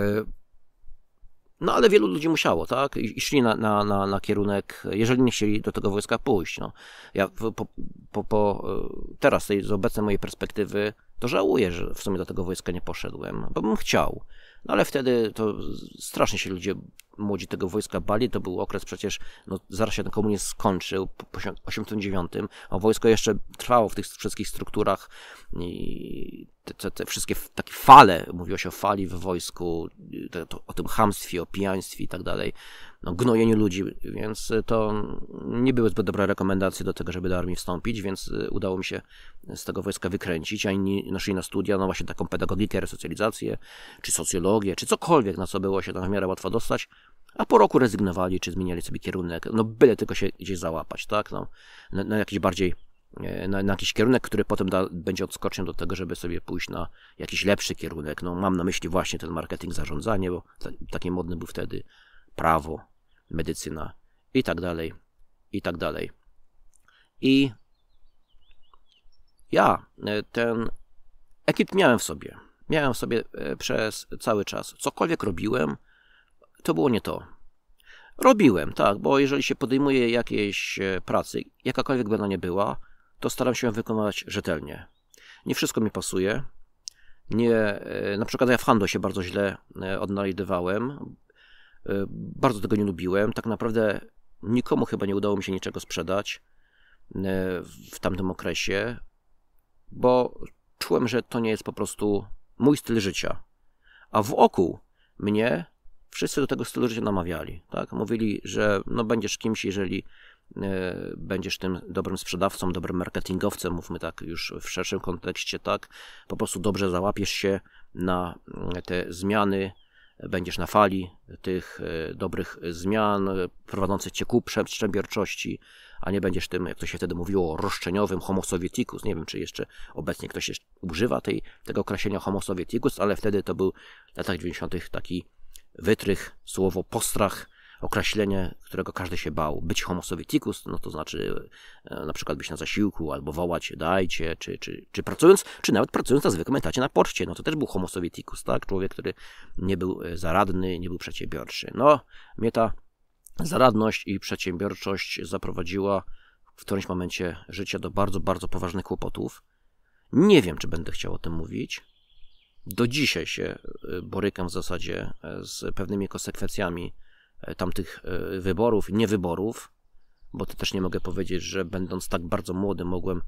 no ale wielu ludzi musiało, tak? I, szli na, na, na, na kierunek, jeżeli nie chcieli do tego wojska pójść. No. Ja po, po, po teraz z obecnej mojej perspektywy to żałuję, że w sumie do tego wojska nie poszedłem, bo bym chciał. No ale wtedy to strasznie się ludzie młodzi tego wojska bali. To był okres przecież, no zaraz się ten komunizm skończył, po 89, a wojsko jeszcze trwało w tych wszystkich strukturach i te, te, wszystkie takie fale, mówiło się o fali w wojsku, y, te, to, o tym hamstwie, o pijaństwie i tak dalej, no, gnojeniu ludzi, więc y, to nie były zbyt dobre rekomendacje do tego, żeby do armii wstąpić, więc y, udało mi się z tego wojska wykręcić, a inni naszli znaczy na studia, no właśnie taką pedagogikę, resocjalizację, czy socjologię, czy cokolwiek, na co było się tam w miarę łatwo dostać, a po roku rezygnowali, czy zmieniali sobie kierunek, no byle tylko się gdzieś załapać, tak, no, na, na jakieś bardziej E, na, na, jakiś kierunek, który potem da, będzie odskocznią do tego, żeby sobie pójść na jakiś lepszy kierunek. No, mam na myśli właśnie ten marketing, zarządzanie, bo ta, takie modne był wtedy prawo, medycyna i tak dalej, i tak dalej. I ja e, ten ekip miałem w sobie. Miałem w sobie e, przez cały czas. Cokolwiek robiłem, to było nie to. Robiłem, tak, bo jeżeli się podejmuje jakiejś pracy, jakakolwiek by ona nie była, to staram się ją rzetelnie. Nie wszystko mi pasuje. Nie, e, na przykład ja w handlu się bardzo źle e, odnajdywałem. E, bardzo tego nie lubiłem. Tak naprawdę nikomu chyba nie udało mi się niczego sprzedać w tamtym okresie, bo czułem, że to nie jest po prostu mój styl życia. A wokół mnie wszyscy do tego stylu życia namawiali. Tak? Mówili, że no będziesz kimś, jeżeli E, będziesz tym dobrym sprzedawcą, dobrym marketingowcem, mówmy tak już w szerszym kontekście, tak, po prostu dobrze załapiesz się na mm, te zmiany, będziesz na fali tych e, dobrych zmian e, prowadzących cię ku przedsiębiorczości, a nie będziesz tym, jak to się wtedy mówiło, roszczeniowym homo sovieticus. Nie wiem, czy jeszcze obecnie ktoś jeszcze używa tej, tego określenia homo sovieticus, ale wtedy to był w latach 90. taki wytrych, słowo postrach, określenie, którego każdy się bał. Być homo no to znaczy e, na przykład być na zasiłku, albo wołać dajcie, czy, czy, czy pracując, czy nawet pracując na zwykłym etacie na poczcie, no to też był homo tak? Człowiek, który nie był e, zaradny, nie był przedsiębiorczy. No, mnie ta zaradność i przedsiębiorczość zaprowadziła w którymś momencie życia do bardzo, bardzo poważnych kłopotów. Nie wiem, czy będę chciał o tym mówić. Do dzisiaj się e, borykam w zasadzie z pewnymi konsekwencjami E, tamtych e, wyborów i niewyborów, bo to też nie mogę powiedzieć, że będąc tak bardzo młody mogłem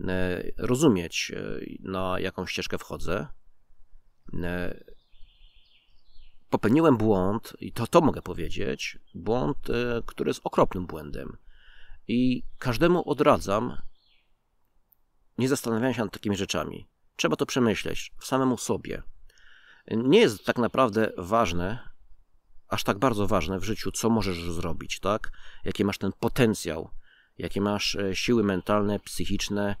e, rozumieć, na jaką ścieżkę wchodzę. Popełniłem błąd, i to, to mogę powiedzieć, błąd, który jest okropnym błędem. I każdemu odradzam nie zastanawiając się nad takimi rzeczami. Trzeba to przemyśleć samemu sobie. Nie jest tak naprawdę ważne, aż tak bardzo ważne w życiu, co możesz zrobić, tak? Jaki masz ten potencjał, jakie masz e, siły mentalne, psychiczne,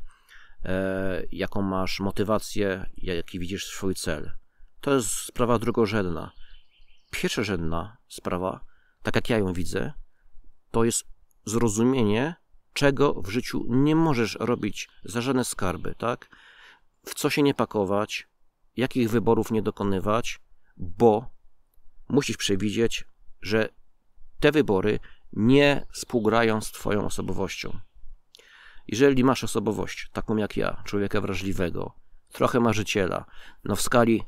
e, jaką masz motywację, jaki widzisz swój cel. To jest sprawa drugorzędna. Pierwszorzędna sprawa, tak jak ja ją widzę, to jest zrozumienie, czego w życiu nie możesz robić za żadne skarby, tak? W co się nie pakować, jakich wyborów nie dokonywać, bo musisz przewidzieć, że te wybory nie współgrają z Twoją osobowością. Jeżeli masz osobowość taką jak ja, człowieka wrażliwego, trochę marzyciela, no w skali,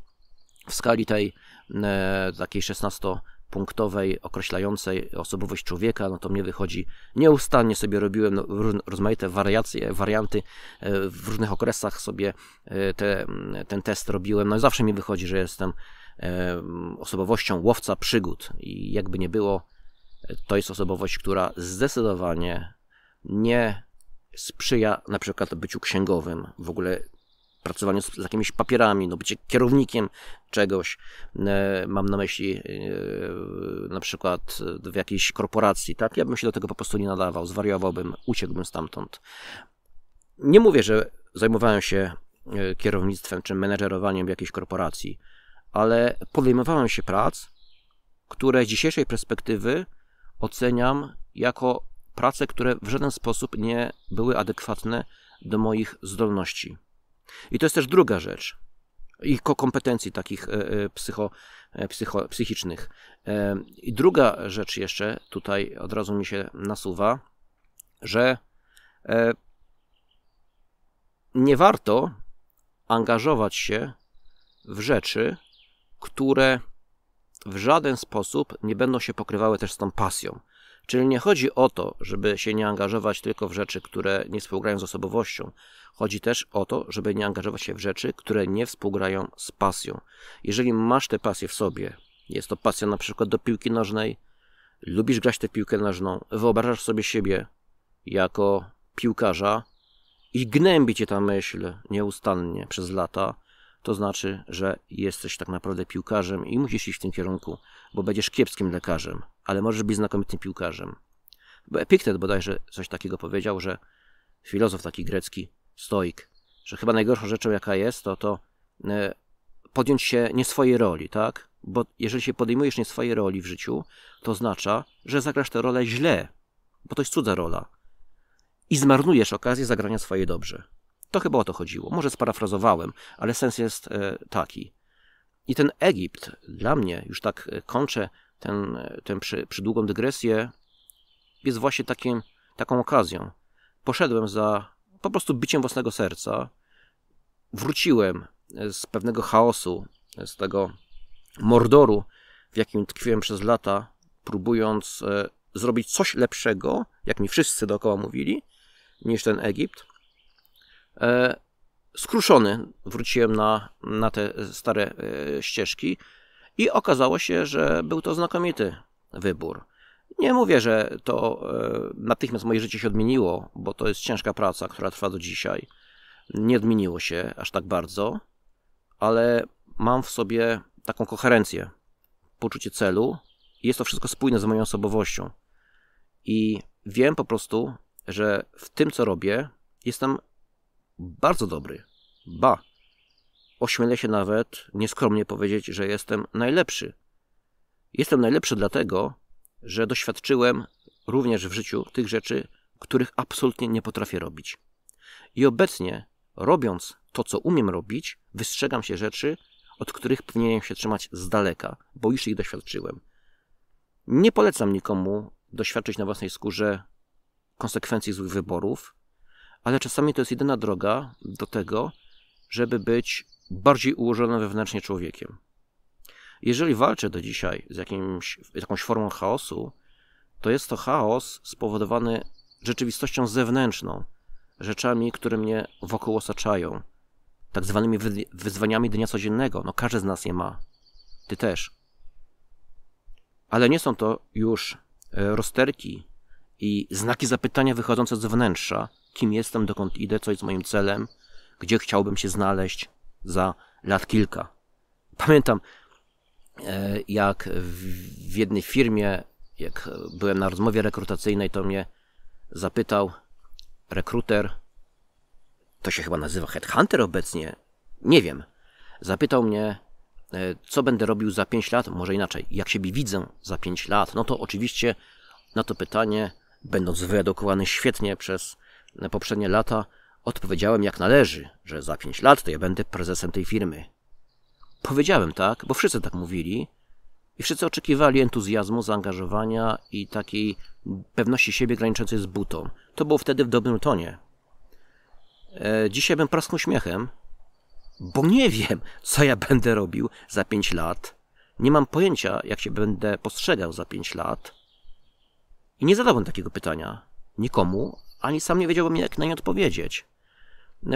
w skali tej e, takiej 16-punktowej, określającej osobowość człowieka, no to mnie wychodzi nieustannie sobie robiłem no, rozmaite wariacje, warianty, e, w różnych okresach sobie e, te, ten test robiłem, no i zawsze mi wychodzi, że jestem osobowością łowca przygód i jakby nie było, to jest osobowość, która zdecydowanie nie sprzyja na przykład byciu księgowym, w ogóle pracowaniu z, z jakimiś papierami, no bycie kierownikiem czegoś. E, mam na myśli e, na przykład w jakiejś korporacji, tak? Ja bym się do tego po prostu nie nadawał, zwariowałbym, uciekłbym stamtąd. Nie mówię, że zajmowałem się e, kierownictwem czy menedżerowaniem w jakiejś korporacji ale podejmowałem się prac, które z dzisiejszej perspektywy oceniam jako prace, które w żaden sposób nie były adekwatne do moich zdolności. I to jest też druga rzecz. I kompetencji takich e, e, psycho, e, psycho, psychicznych. I druga rzecz jeszcze tutaj od razu mi się nasuwa, że nie warto angażować się w rzeczy, które w żaden sposób nie będą się pokrywały też z tą pasją. Czyli nie chodzi o to, żeby się nie angażować tylko w rzeczy, które nie współgrają z osobowością. Chodzi też o to, żeby nie angażować się w rzeczy, które nie współgrają z pasją. Jeżeli masz tę pasję w sobie, jest to pasja na przykład do piłki nożnej, lubisz grać tę piłkę nożną, wyobrażasz sobie siebie jako piłkarza i gnębi cię ta myśl nieustannie przez lata, to znaczy, że jesteś tak naprawdę piłkarzem i musisz iść w tym kierunku, bo będziesz kiepskim lekarzem, ale możesz być znakomitym piłkarzem. Bo Epiktet bodajże coś takiego powiedział, że filozof taki grecki, stoik, że chyba najgorszą rzeczą jaka jest, to to e, podjąć się nie swojej roli, tak? Bo jeżeli się podejmujesz nie swojej roli w życiu, to oznacza, że zagrasz tę rolę źle, bo to jest cudza rola. I zmarnujesz okazję zagrania swojej dobrze. To chyba o to chodziło. Może sparafrazowałem, ale sens jest e, taki. I ten Egipt, dla mnie, już tak e, kończę ten, e, ten przydługą dygresję, jest właśnie takim, taką okazją. Poszedłem za po prostu biciem własnego serca. Wróciłem z pewnego chaosu, z tego mordoru, w jakim tkwiłem przez lata, próbując zrobić coś lepszego, jak mi wszyscy dookoła mówili, niż ten Egipt. E, skruszony wróciłem na, na te stare e, ścieżki i okazało się, że był to znakomity wybór. Nie mówię, że to e, natychmiast moje życie się odmieniło, bo to jest ciężka praca, która trwa do dzisiaj. Nie odmieniło się aż tak bardzo, ale mam w sobie taką koherencję, poczucie celu i jest to wszystko spójne z moją osobowością. I wiem po prostu, że w tym, co robię, jestem bardzo dobry. Ba. Ośmielę się nawet nieskromnie powiedzieć, że jestem najlepszy. Jestem najlepszy dlatego, że doświadczyłem również w życiu tych rzeczy, których absolutnie nie potrafię robić. I obecnie, robiąc to, co umiem robić, wystrzegam się rzeczy, od których powinienem się trzymać z daleka, bo już ich doświadczyłem. Nie polecam nikomu doświadczyć na własnej skórze konsekwencji złych wyborów, ale czasami to jest jedyna droga do tego, żeby być bardziej ułożonym wewnętrznie człowiekiem. Jeżeli walczę do dzisiaj z, jakimś, jakąś formą chaosu, to jest to chaos spowodowany rzeczywistością zewnętrzną, rzeczami, które mnie wokół osaczają, tak zwanymi wyzwaniami dnia codziennego. No każdy z nas je ma. Ty też. Ale nie są to już e, rozterki i znaki zapytania wychodzące z wnętrza, kim jestem, dokąd idę, co jest moim celem, gdzie chciałbym się znaleźć za lat kilka. Pamiętam, e, jak w jednej firmie, jak byłem na rozmowie rekrutacyjnej, to mnie zapytał rekruter, to się chyba nazywa headhunter obecnie, nie wiem, zapytał mnie, e, co będę robił za 5 lat, może inaczej, jak siebie widzę za 5 lat, no to oczywiście na to pytanie, będąc wyedukowany świetnie przez poprzednie lata, odpowiedziałem jak należy, że za pięć lat to ja będę prezesem tej firmy. Powiedziałem tak, bo wszyscy tak mówili i wszyscy oczekiwali entuzjazmu, zaangażowania i takiej pewności siebie graniczącej z butą. To było wtedy w dobrym tonie. E, dzisiaj bym prasknął śmiechem, bo nie wiem, co ja będę robił za pięć lat. Nie mam pojęcia, jak się będę postrzegał za pięć lat. I nie zadałbym takiego pytania nikomu, ani sam nie wiedziałbym, jak na nie odpowiedzieć.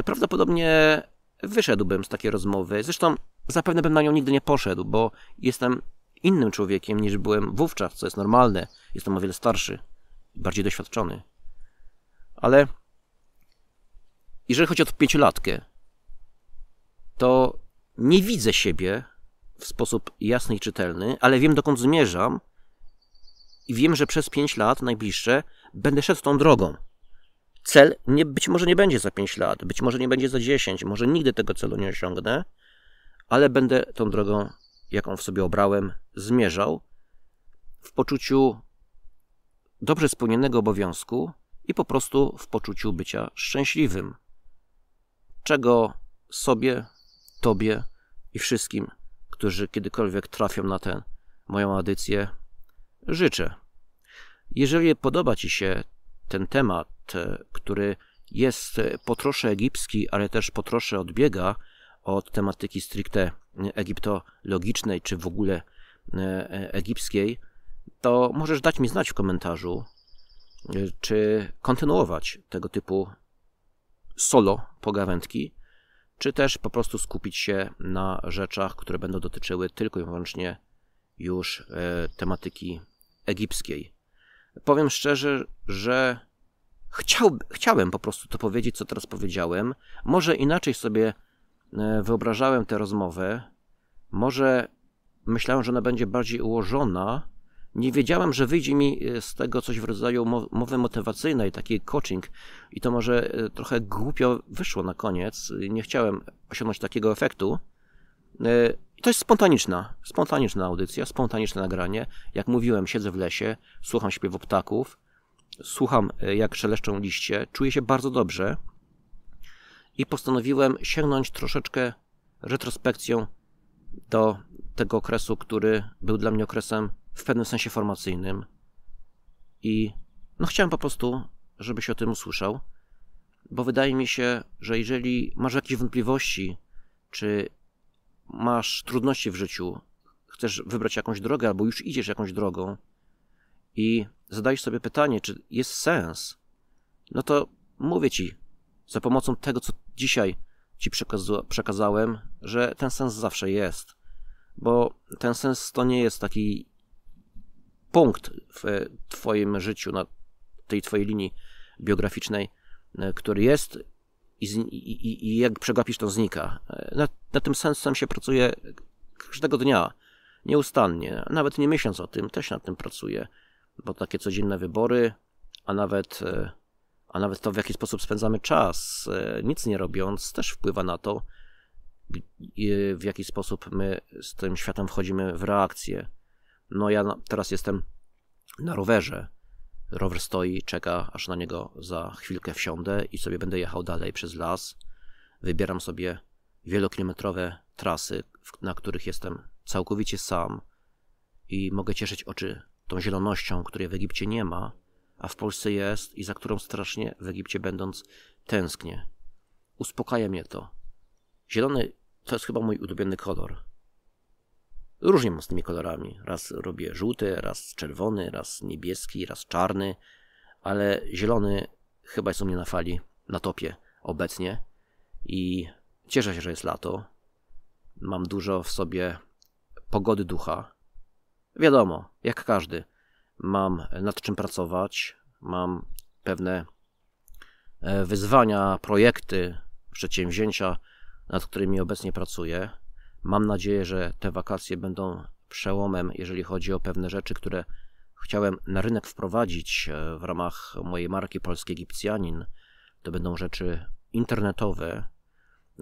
Prawdopodobnie wyszedłbym z takiej rozmowy. Zresztą zapewne bym na nią nigdy nie poszedł, bo jestem innym człowiekiem niż byłem wówczas, co jest normalne. Jestem o wiele starszy, bardziej doświadczony. Ale jeżeli chodzi o pięciolatkę, to nie widzę siebie w sposób jasny i czytelny, ale wiem dokąd zmierzam i wiem, że przez pięć lat najbliższe będę szedł tą drogą cel nie, być może nie będzie za 5 lat, być może nie będzie za 10, może nigdy tego celu nie osiągnę, ale będę tą drogą, jaką w sobie obrałem, zmierzał w poczuciu dobrze spełnionego obowiązku i po prostu w poczuciu bycia szczęśliwym, czego sobie, tobie i wszystkim, którzy kiedykolwiek trafią na tę moją audycję, życzę. Jeżeli podoba Ci się ten temat, e, który jest e, po trosze egipski, ale też po trosze odbiega od tematyki stricte mm, egiptologicznej czy w ogóle e, egipskiej, to możesz dać mi znać w komentarzu, czy kontynuować tego typu solo pogawędki, czy też po prostu skupić się na rzeczach, które będą dotyczyły tylko i wyłącznie już tematyki egipskiej powiem szczerze, że chciałby, chciałem po prostu to powiedzieć, co teraz powiedziałem. Może inaczej sobie e, wyobrażałem tę rozmowę, może myślałem, że ona będzie bardziej ułożona. Nie wiedziałem, że wyjdzie mi e, z tego coś w rodzaju mowy motywacyjnej, taki coaching, i to może e, trochę głupio wyszło na koniec. Nie chciałem osiągnąć takiego efektu to jest spontaniczna, spontaniczna audycja, spontaniczne nagranie. Jak mówiłem, siedzę w lesie, słucham śpiewu ptaków, słucham e, jak szeleszczą liście, czuję się bardzo dobrze i postanowiłem sięgnąć troszeczkę retrospekcją do tego okresu, który był dla mnie okresem w pewnym sensie formacyjnym i no chciałem po prostu, żebyś o tym usłyszał, bo wydaje mi się, że jeżeli masz jakieś wątpliwości, czy masz trudności w życiu, chcesz wybrać jakąś drogę albo już idziesz jakąś drogą i zadajesz sobie pytanie, czy jest sens, no to mówię ci za pomocą tego, co dzisiaj ci przekazałem, że ten sens zawsze jest, bo ten sens to nie jest taki punkt w Twoim życiu, na tej Twojej linii biograficznej, e, który jest i, i, i jak przegapisz, to znika. E, na tym sensem się pracuje każdego dnia, nieustannie, nawet nie myśląc o tym, też nad tym pracuję, bo takie codzienne wybory, a nawet, e, a nawet to, w jaki sposób spędzamy czas, e, nic nie robiąc, też wpływa na to, w jaki sposób my z tym światem wchodzimy w reakcję. No ja teraz jestem na rowerze, Rower stoi, czeka, aż na niego za chwilkę wsiądę i sobie będę jechał dalej przez las. Wybieram sobie wielokilometrowe trasy, na których jestem całkowicie sam i mogę cieszyć oczy tą zielonością, której w Egipcie nie ma, a w Polsce jest i za którą strasznie w Egipcie będąc tęsknię. Uspokaja mnie to. Zielony to jest chyba mój ulubiony kolor. Różnie mam z tymi kolorami. Raz robię żółty, raz czerwony, raz niebieski, raz czarny, ale zielony chyba jest u mnie na fali, na topie obecnie i cieszę się, że jest lato. Mam dużo w sobie pogody ducha. Wiadomo, jak każdy, mam nad czym pracować, mam pewne e, wyzwania, projekty, przedsięwzięcia, nad którymi obecnie pracuję Mam nadzieję, że te wakacje będą przełomem, jeżeli chodzi o pewne rzeczy, które chciałem na rynek wprowadzić e, w ramach mojej marki Polski Egipcjanin. To będą rzeczy internetowe,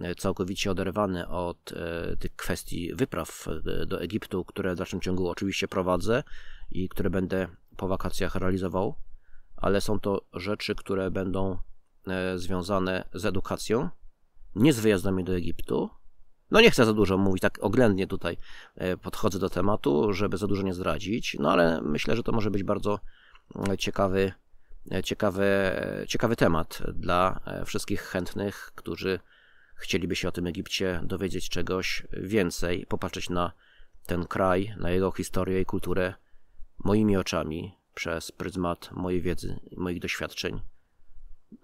e, całkowicie oderwane od e, tych kwestii wypraw do Egiptu, które w dalszym ciągu oczywiście prowadzę i które będę po wakacjach realizował, ale są to rzeczy, które będą związane z edukacją, nie z wyjazdami do Egiptu, no nie chcę za dużo mówić, tak oględnie tutaj e, podchodzę do tematu, żeby za dużo nie zdradzić, no ale myślę, że to może być bardzo e, ciekawy, e, ciekawy, ciekawy temat dla wszystkich chętnych, którzy chcieliby się o tym Egipcie dowiedzieć czegoś więcej, popatrzeć na ten kraj, na jego historię i kulturę moimi oczami, przez pryzmat mojej wiedzy, moich doświadczeń.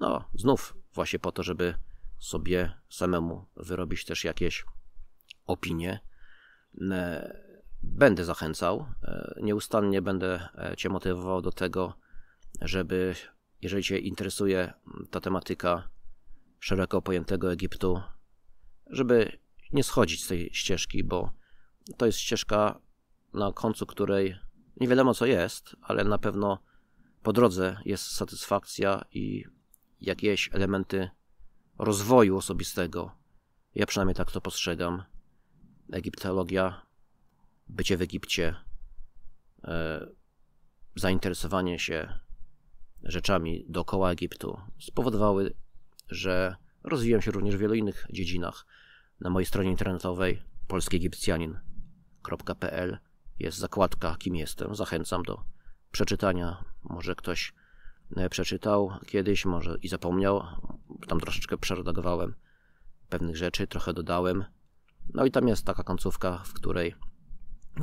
No, znów właśnie po to, żeby sobie samemu wyrobić też jakieś opinie. E, będę zachęcał, e, nieustannie będę e, Cię motywował do tego, żeby, jeżeli Cię interesuje ta tematyka szeroko pojętego Egiptu, żeby nie schodzić z tej ścieżki, bo to jest ścieżka, na końcu której nie wiadomo co jest, ale na pewno po drodze jest satysfakcja i jakieś elementy rozwoju osobistego. Ja przynajmniej tak to postrzegam. Egiptologia, bycie w Egipcie, e, zainteresowanie się rzeczami dookoła Egiptu spowodowały, że rozwijam się również w wielu innych dziedzinach. Na mojej stronie internetowej polskiegipcjanin.pl jest zakładka Kim jestem. Zachęcam do przeczytania. Może ktoś E, przeczytał kiedyś, może i zapomniał. Tam troszeczkę przeredagowałem pewnych rzeczy, trochę dodałem. No i tam jest taka końcówka, w której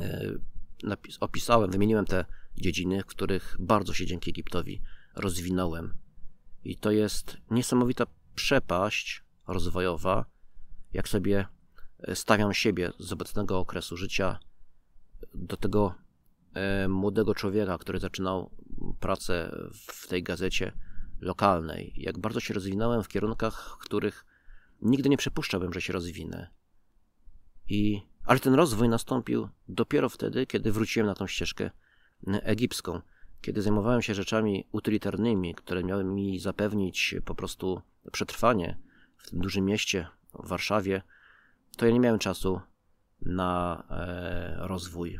e, opisałem, wymieniłem te dziedziny, w których bardzo się dzięki Egiptowi rozwinąłem. I to jest niesamowita przepaść rozwojowa, jak sobie e, stawiam siebie z obecnego okresu życia do tego E, młodego człowieka, który zaczynał pracę w tej gazecie lokalnej, jak bardzo się rozwinąłem w kierunkach, których nigdy nie przypuszczałbym, że się rozwinę. I, ale ten rozwój nastąpił dopiero wtedy, kiedy wróciłem na tą ścieżkę egipską, kiedy zajmowałem się rzeczami utylitarnymi, które miały mi zapewnić po prostu przetrwanie w tym dużym mieście, w Warszawie, to ja nie miałem czasu na e, rozwój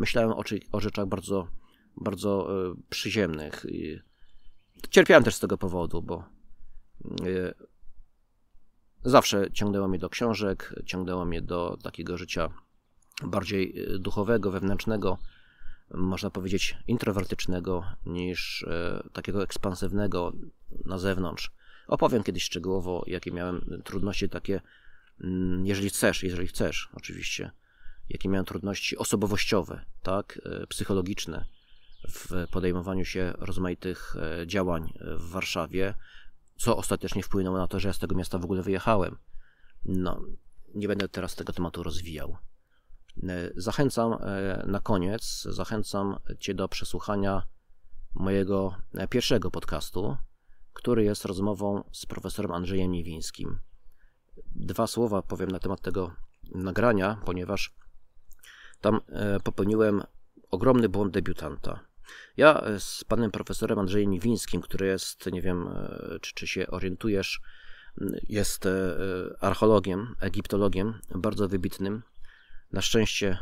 myślałem o, o rzeczach bardzo, bardzo e, przyziemnych. I cierpiałem też z tego powodu, bo e, zawsze ciągnęło mnie do książek, ciągnęło mnie do takiego życia bardziej e, duchowego, wewnętrznego, można powiedzieć introwertycznego, niż takiego ekspansywnego na zewnątrz. Opowiem kiedyś szczegółowo, jakie miałem trudności takie, mm, jeżeli chcesz, jeżeli chcesz, oczywiście, jakie miałem trudności osobowościowe, tak, e, psychologiczne w podejmowaniu się rozmaitych e, działań w Warszawie, co ostatecznie wpłynęło na to, że ja z tego miasta w ogóle wyjechałem. No, nie będę teraz tego tematu rozwijał. E, zachęcam na koniec, zachęcam Cię do przesłuchania mojego pierwszego podcastu, który jest rozmową z profesorem Andrzejem Niewińskim. Dwa słowa powiem na temat tego nagrania, ponieważ tam e, popełniłem ogromny błąd debiutanta. Ja e, z panem profesorem Andrzejem Niwińskim, który jest, nie wiem, e, czy, czy się orientujesz, mm, jest archeologiem, egiptologiem, bardzo wybitnym. Na szczęście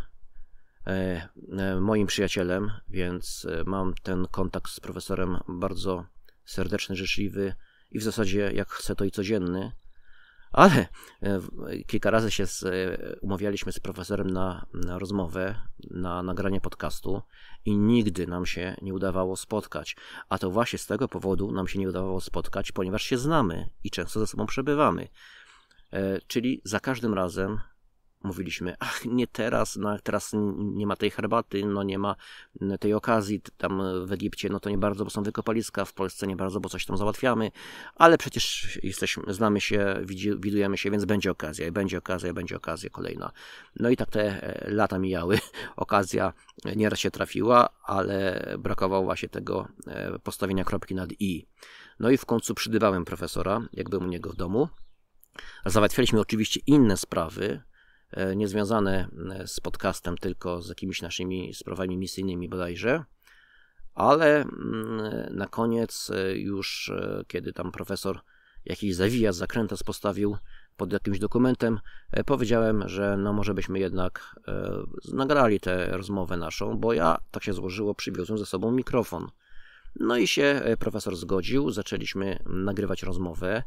moim przyjacielem, więc mam ten kontakt z profesorem bardzo serdeczny, życzliwy i w zasadzie, jak chcę, to i codzienny. Ale e, kilka razy się z, e, umawialiśmy z profesorem na, na rozmowę, na nagranie podcastu i nigdy nam się nie udawało spotkać. A to właśnie z tego powodu nam się nie udawało spotkać, ponieważ się znamy i często ze sobą przebywamy. E, czyli za każdym razem mówiliśmy, ach, nie teraz, no, teraz nie ma tej herbaty, no nie ma tej okazji, tam w Egipcie, no to nie bardzo, bo są wykopaliska, w Polsce nie bardzo, bo coś tam załatwiamy, ale przecież jesteśmy, znamy się, widujemy się, więc będzie okazja, i będzie okazja, i będzie okazja kolejna. No i tak te e, lata mijały, (laughs) okazja nieraz się trafiła, ale brakowało właśnie tego e, postawienia kropki nad i. No i w końcu przydywałem profesora, jak u niego w domu, Załatwialiśmy oczywiście inne sprawy, E, niezwiązane e, z podcastem, tylko z jakimiś naszymi sprawami misyjnymi bodajże. Ale mm, na koniec, e, już kiedy tam profesor jakiś zawija z zakręta postawił pod jakimś dokumentem, powiedziałem, że no może byśmy jednak nagrali tę rozmowę naszą, bo ja, tak się złożyło, przywiozłem ze sobą mikrofon. No i się profesor zgodził, zaczęliśmy nagrywać rozmowę.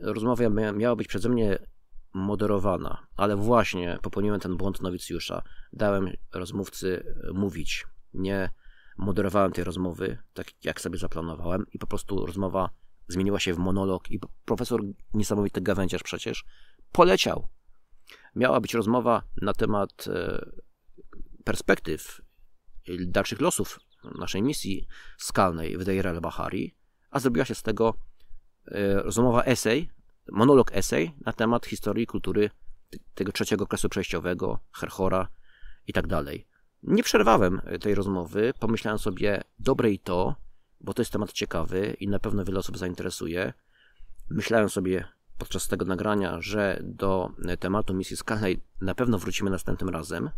Rozmowa miała być przeze mnie moderowana. Ale właśnie popełniłem ten błąd nowicjusza. Dałem rozmówcy e, mówić. Nie moderowałem tej rozmowy tak, jak sobie zaplanowałem, i po prostu rozmowa zmieniła się w monolog. I profesor, niesamowity gawędziarz przecież, poleciał. Miała być rozmowa na temat e, perspektyw dalszych losów naszej misji skalnej w Deir el-Bahari, a zrobiła się z tego e, rozmowa esej monolog esej na temat historii kultury tego trzeciego okresu przejściowego, Herhora i tak dalej. Nie przerwałem e, tej rozmowy, pomyślałem sobie, dobre i to, bo to jest temat ciekawy i na pewno wiele osób zainteresuje. Myślałem sobie podczas tego nagrania, że do e, tematu misji skalnej na pewno wrócimy następnym razem.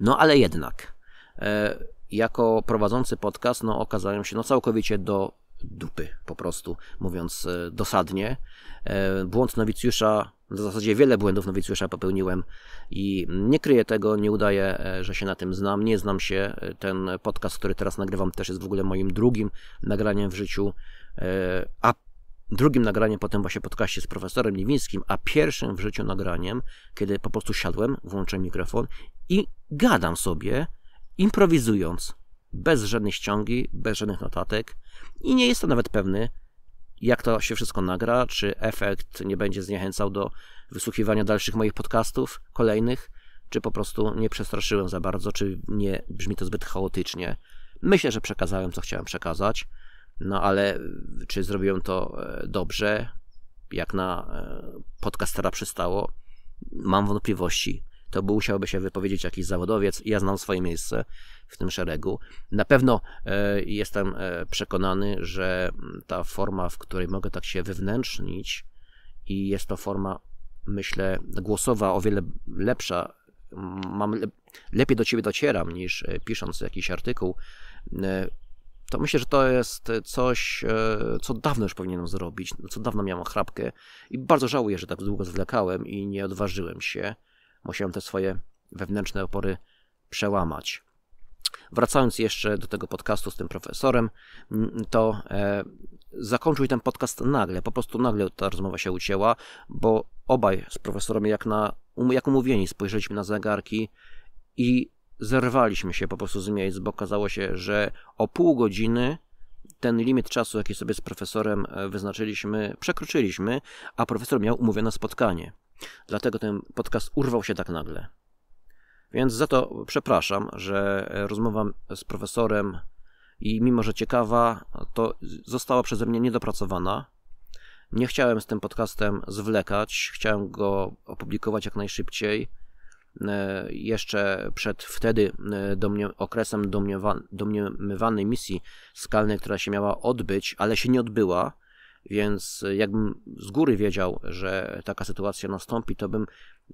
No ale jednak, e, jako prowadzący podcast, no okazałem się no, całkowicie do dupy, po prostu mówiąc e, dosadnie. E, błąd nowicjusza, w zasadzie wiele błędów nowicjusza popełniłem i nie kryję tego, nie udaję, e, że się na tym znam, nie znam się. Ten podcast, który teraz nagrywam, też jest w ogóle moim drugim nagraniem w życiu, a drugim nagraniem potem właśnie podcaście z profesorem Liwińskim, a pierwszym w życiu nagraniem, kiedy po prostu siadłem, włączę mikrofon i gadam sobie, improwizując bez żadnej ściągi, bez żadnych notatek i nie jestem nawet pewny, jak to się wszystko nagra, czy efekt nie będzie zniechęcał do wysłuchiwania dalszych moich podcastów, kolejnych, czy po prostu nie przestraszyłem za bardzo, czy nie brzmi to zbyt chaotycznie. Myślę, że przekazałem, co chciałem przekazać, no ale y, czy zrobiłem to y, dobrze, jak na y, podcastera przystało, mam wątpliwości to musiałby się wypowiedzieć jakiś zawodowiec ja znam swoje miejsce w tym szeregu. Na pewno e, jestem e, przekonany, że ta forma, w której mogę tak się wywnętrznić, i jest to forma, myślę, głosowa o wiele lepsza, mam lepiej do ciebie docieram niż e, pisząc jakiś artykuł, to myślę, że to jest coś, co dawno już powinienem zrobić, co dawno miałem chrapkę i bardzo żałuję, że tak długo zwlekałem i nie odważyłem się musiałem te swoje wewnętrzne opory przełamać. Wracając jeszcze do tego podcastu z tym profesorem, to e, zakończył ten podcast nagle, po prostu nagle ta rozmowa się ucięła, bo obaj z profesorem jak, na, um, jak umówieni spojrzeliśmy na zegarki i zerwaliśmy się po prostu z miejsc, bo okazało się, że o pół godziny ten limit czasu, jaki sobie z profesorem e, wyznaczyliśmy, przekroczyliśmy, a profesor miał umówione spotkanie. Dlatego ten podcast urwał się tak nagle. Więc za to przepraszam, że e, rozmowa z profesorem i mimo, że ciekawa, to została przeze mnie niedopracowana. Nie chciałem z tym podcastem zwlekać, chciałem go opublikować jak najszybciej. E, jeszcze przed wtedy e, domnie, okresem domniemywanej misji skalnej, która się miała odbyć, ale się nie odbyła więc jakbym z góry wiedział, że taka sytuacja nastąpi, to bym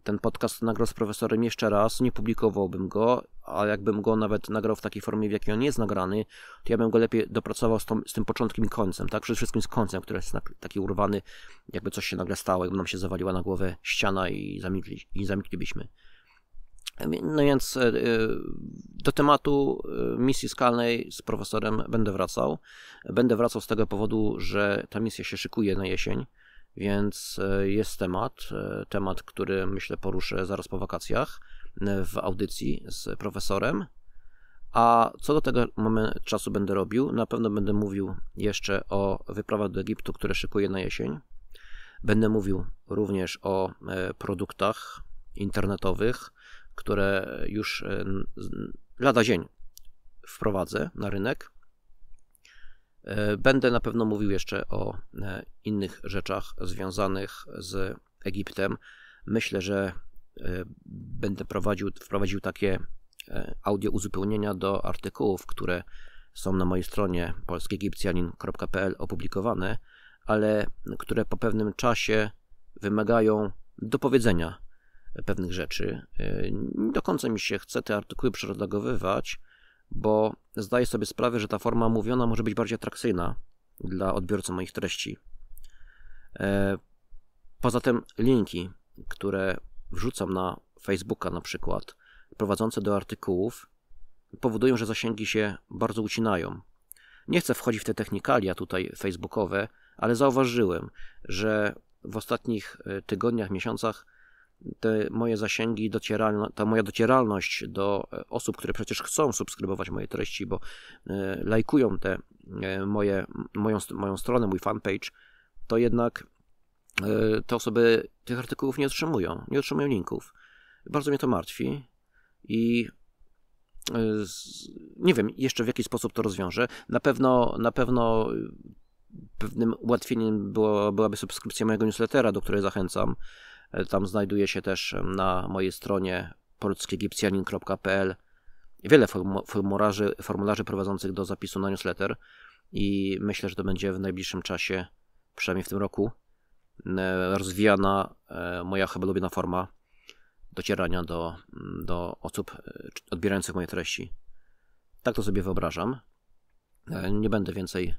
ten podcast nagrał z profesorem jeszcze raz, nie publikowałbym go, a jakbym go nawet nagrał w takiej formie, w jakiej on jest nagrany, to ja bym go lepiej dopracował z, tą, z tym początkiem i końcem, tak? Przede wszystkim z końcem, który jest taki urwany, jakby coś się nagle stało, jakby nam się zawaliła na głowę ściana i, zamilkli, i zamilklibyśmy. No więc e, e, do tematu e, misji skalnej z profesorem będę wracał. Będę wracał z tego powodu, że ta misja się szykuje na jesień, więc jest temat, temat, który myślę poruszę zaraz po wakacjach w audycji z profesorem. A co do tego momentu czasu będę robił, na pewno będę mówił jeszcze o wyprawach do Egiptu, które szykuję na jesień. Będę mówił również o produktach internetowych, które już e, lada dzień wprowadzę na rynek. E, będę na pewno mówił jeszcze o e, innych rzeczach związanych z Egiptem. Myślę, że będę prowadził, wprowadził takie audio uzupełnienia do artykułów, które są na mojej stronie polskiegipcjanin.pl opublikowane, ale które po pewnym czasie wymagają dopowiedzenia pewnych rzeczy. E, nie do końca mi się chce te artykuły przeredagowywać, bo zdaję sobie sprawę, że ta forma mówiona może być bardziej atrakcyjna dla odbiorcy moich treści. E, poza tym linki, które wrzucam na Facebooka na przykład, prowadzące do artykułów, powodują, że zasięgi się bardzo ucinają. Nie chcę wchodzić w te technikalia tutaj facebookowe, ale zauważyłem, że w ostatnich e, tygodniach, miesiącach te moje zasięgi, ta moja docieralność do e, osób, które przecież chcą subskrybować moje treści, bo e, lajkują te e, moje, moją, moją stronę, mój fanpage, to jednak te osoby tych artykułów nie otrzymują, nie otrzymują linków. Bardzo mnie to martwi i nie wiem jeszcze w jaki sposób to rozwiążę. Na pewno, na pewno pewnym ułatwieniem było, byłaby subskrypcja mojego newslettera, do której zachęcam tam znajduje się też na mojej stronie polskiegipcjanin.pl wiele formularzy, formularzy prowadzących do zapisu na newsletter i myślę, że to będzie w najbliższym czasie, przynajmniej w tym roku, rozwijana e, moja chyba lubiana forma docierania do, do osób e, odbierających moje treści. Tak to sobie wyobrażam. E, nie będę więcej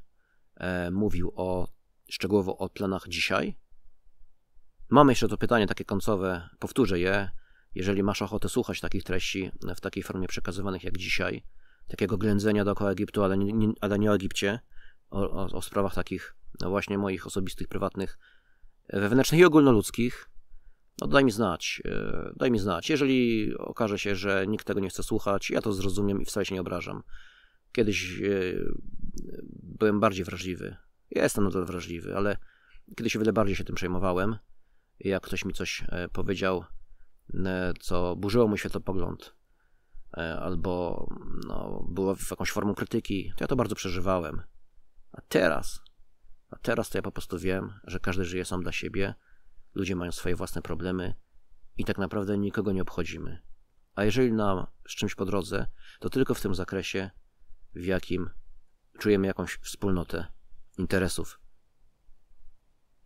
mówił o szczegółowo o planach dzisiaj. Mamy jeszcze to pytanie takie końcowe, powtórzę je. Jeżeli masz ochotę słuchać takich treści w takiej formie przekazywanych jak dzisiaj, takiego ględzenia dookoła Egiptu, ale nie, ale nie o Egipcie, o, o, o sprawach takich no właśnie moich osobistych, prywatnych, e, wewnętrznych i ogólnoludzkich, no daj mi znać, e, daj mi znać. Jeżeli okaże się, że nikt tego nie chce słuchać, ja to zrozumiem i wcale się nie obrażam. Kiedyś e, byłem bardziej wrażliwy. Jestem nadal wrażliwy, ale kiedyś o wiele bardziej się tym przejmowałem jak ktoś mi coś e, powiedział, e, co burzyło mój światopogląd, e, albo no, było w jakąś formą krytyki, to ja to bardzo przeżywałem. A teraz, a teraz to ja po prostu wiem, że każdy żyje sam dla siebie, ludzie mają swoje własne problemy i tak naprawdę nikogo nie obchodzimy. A jeżeli nam z czymś po drodze, to tylko w tym zakresie, w jakim czujemy jakąś wspólnotę interesów.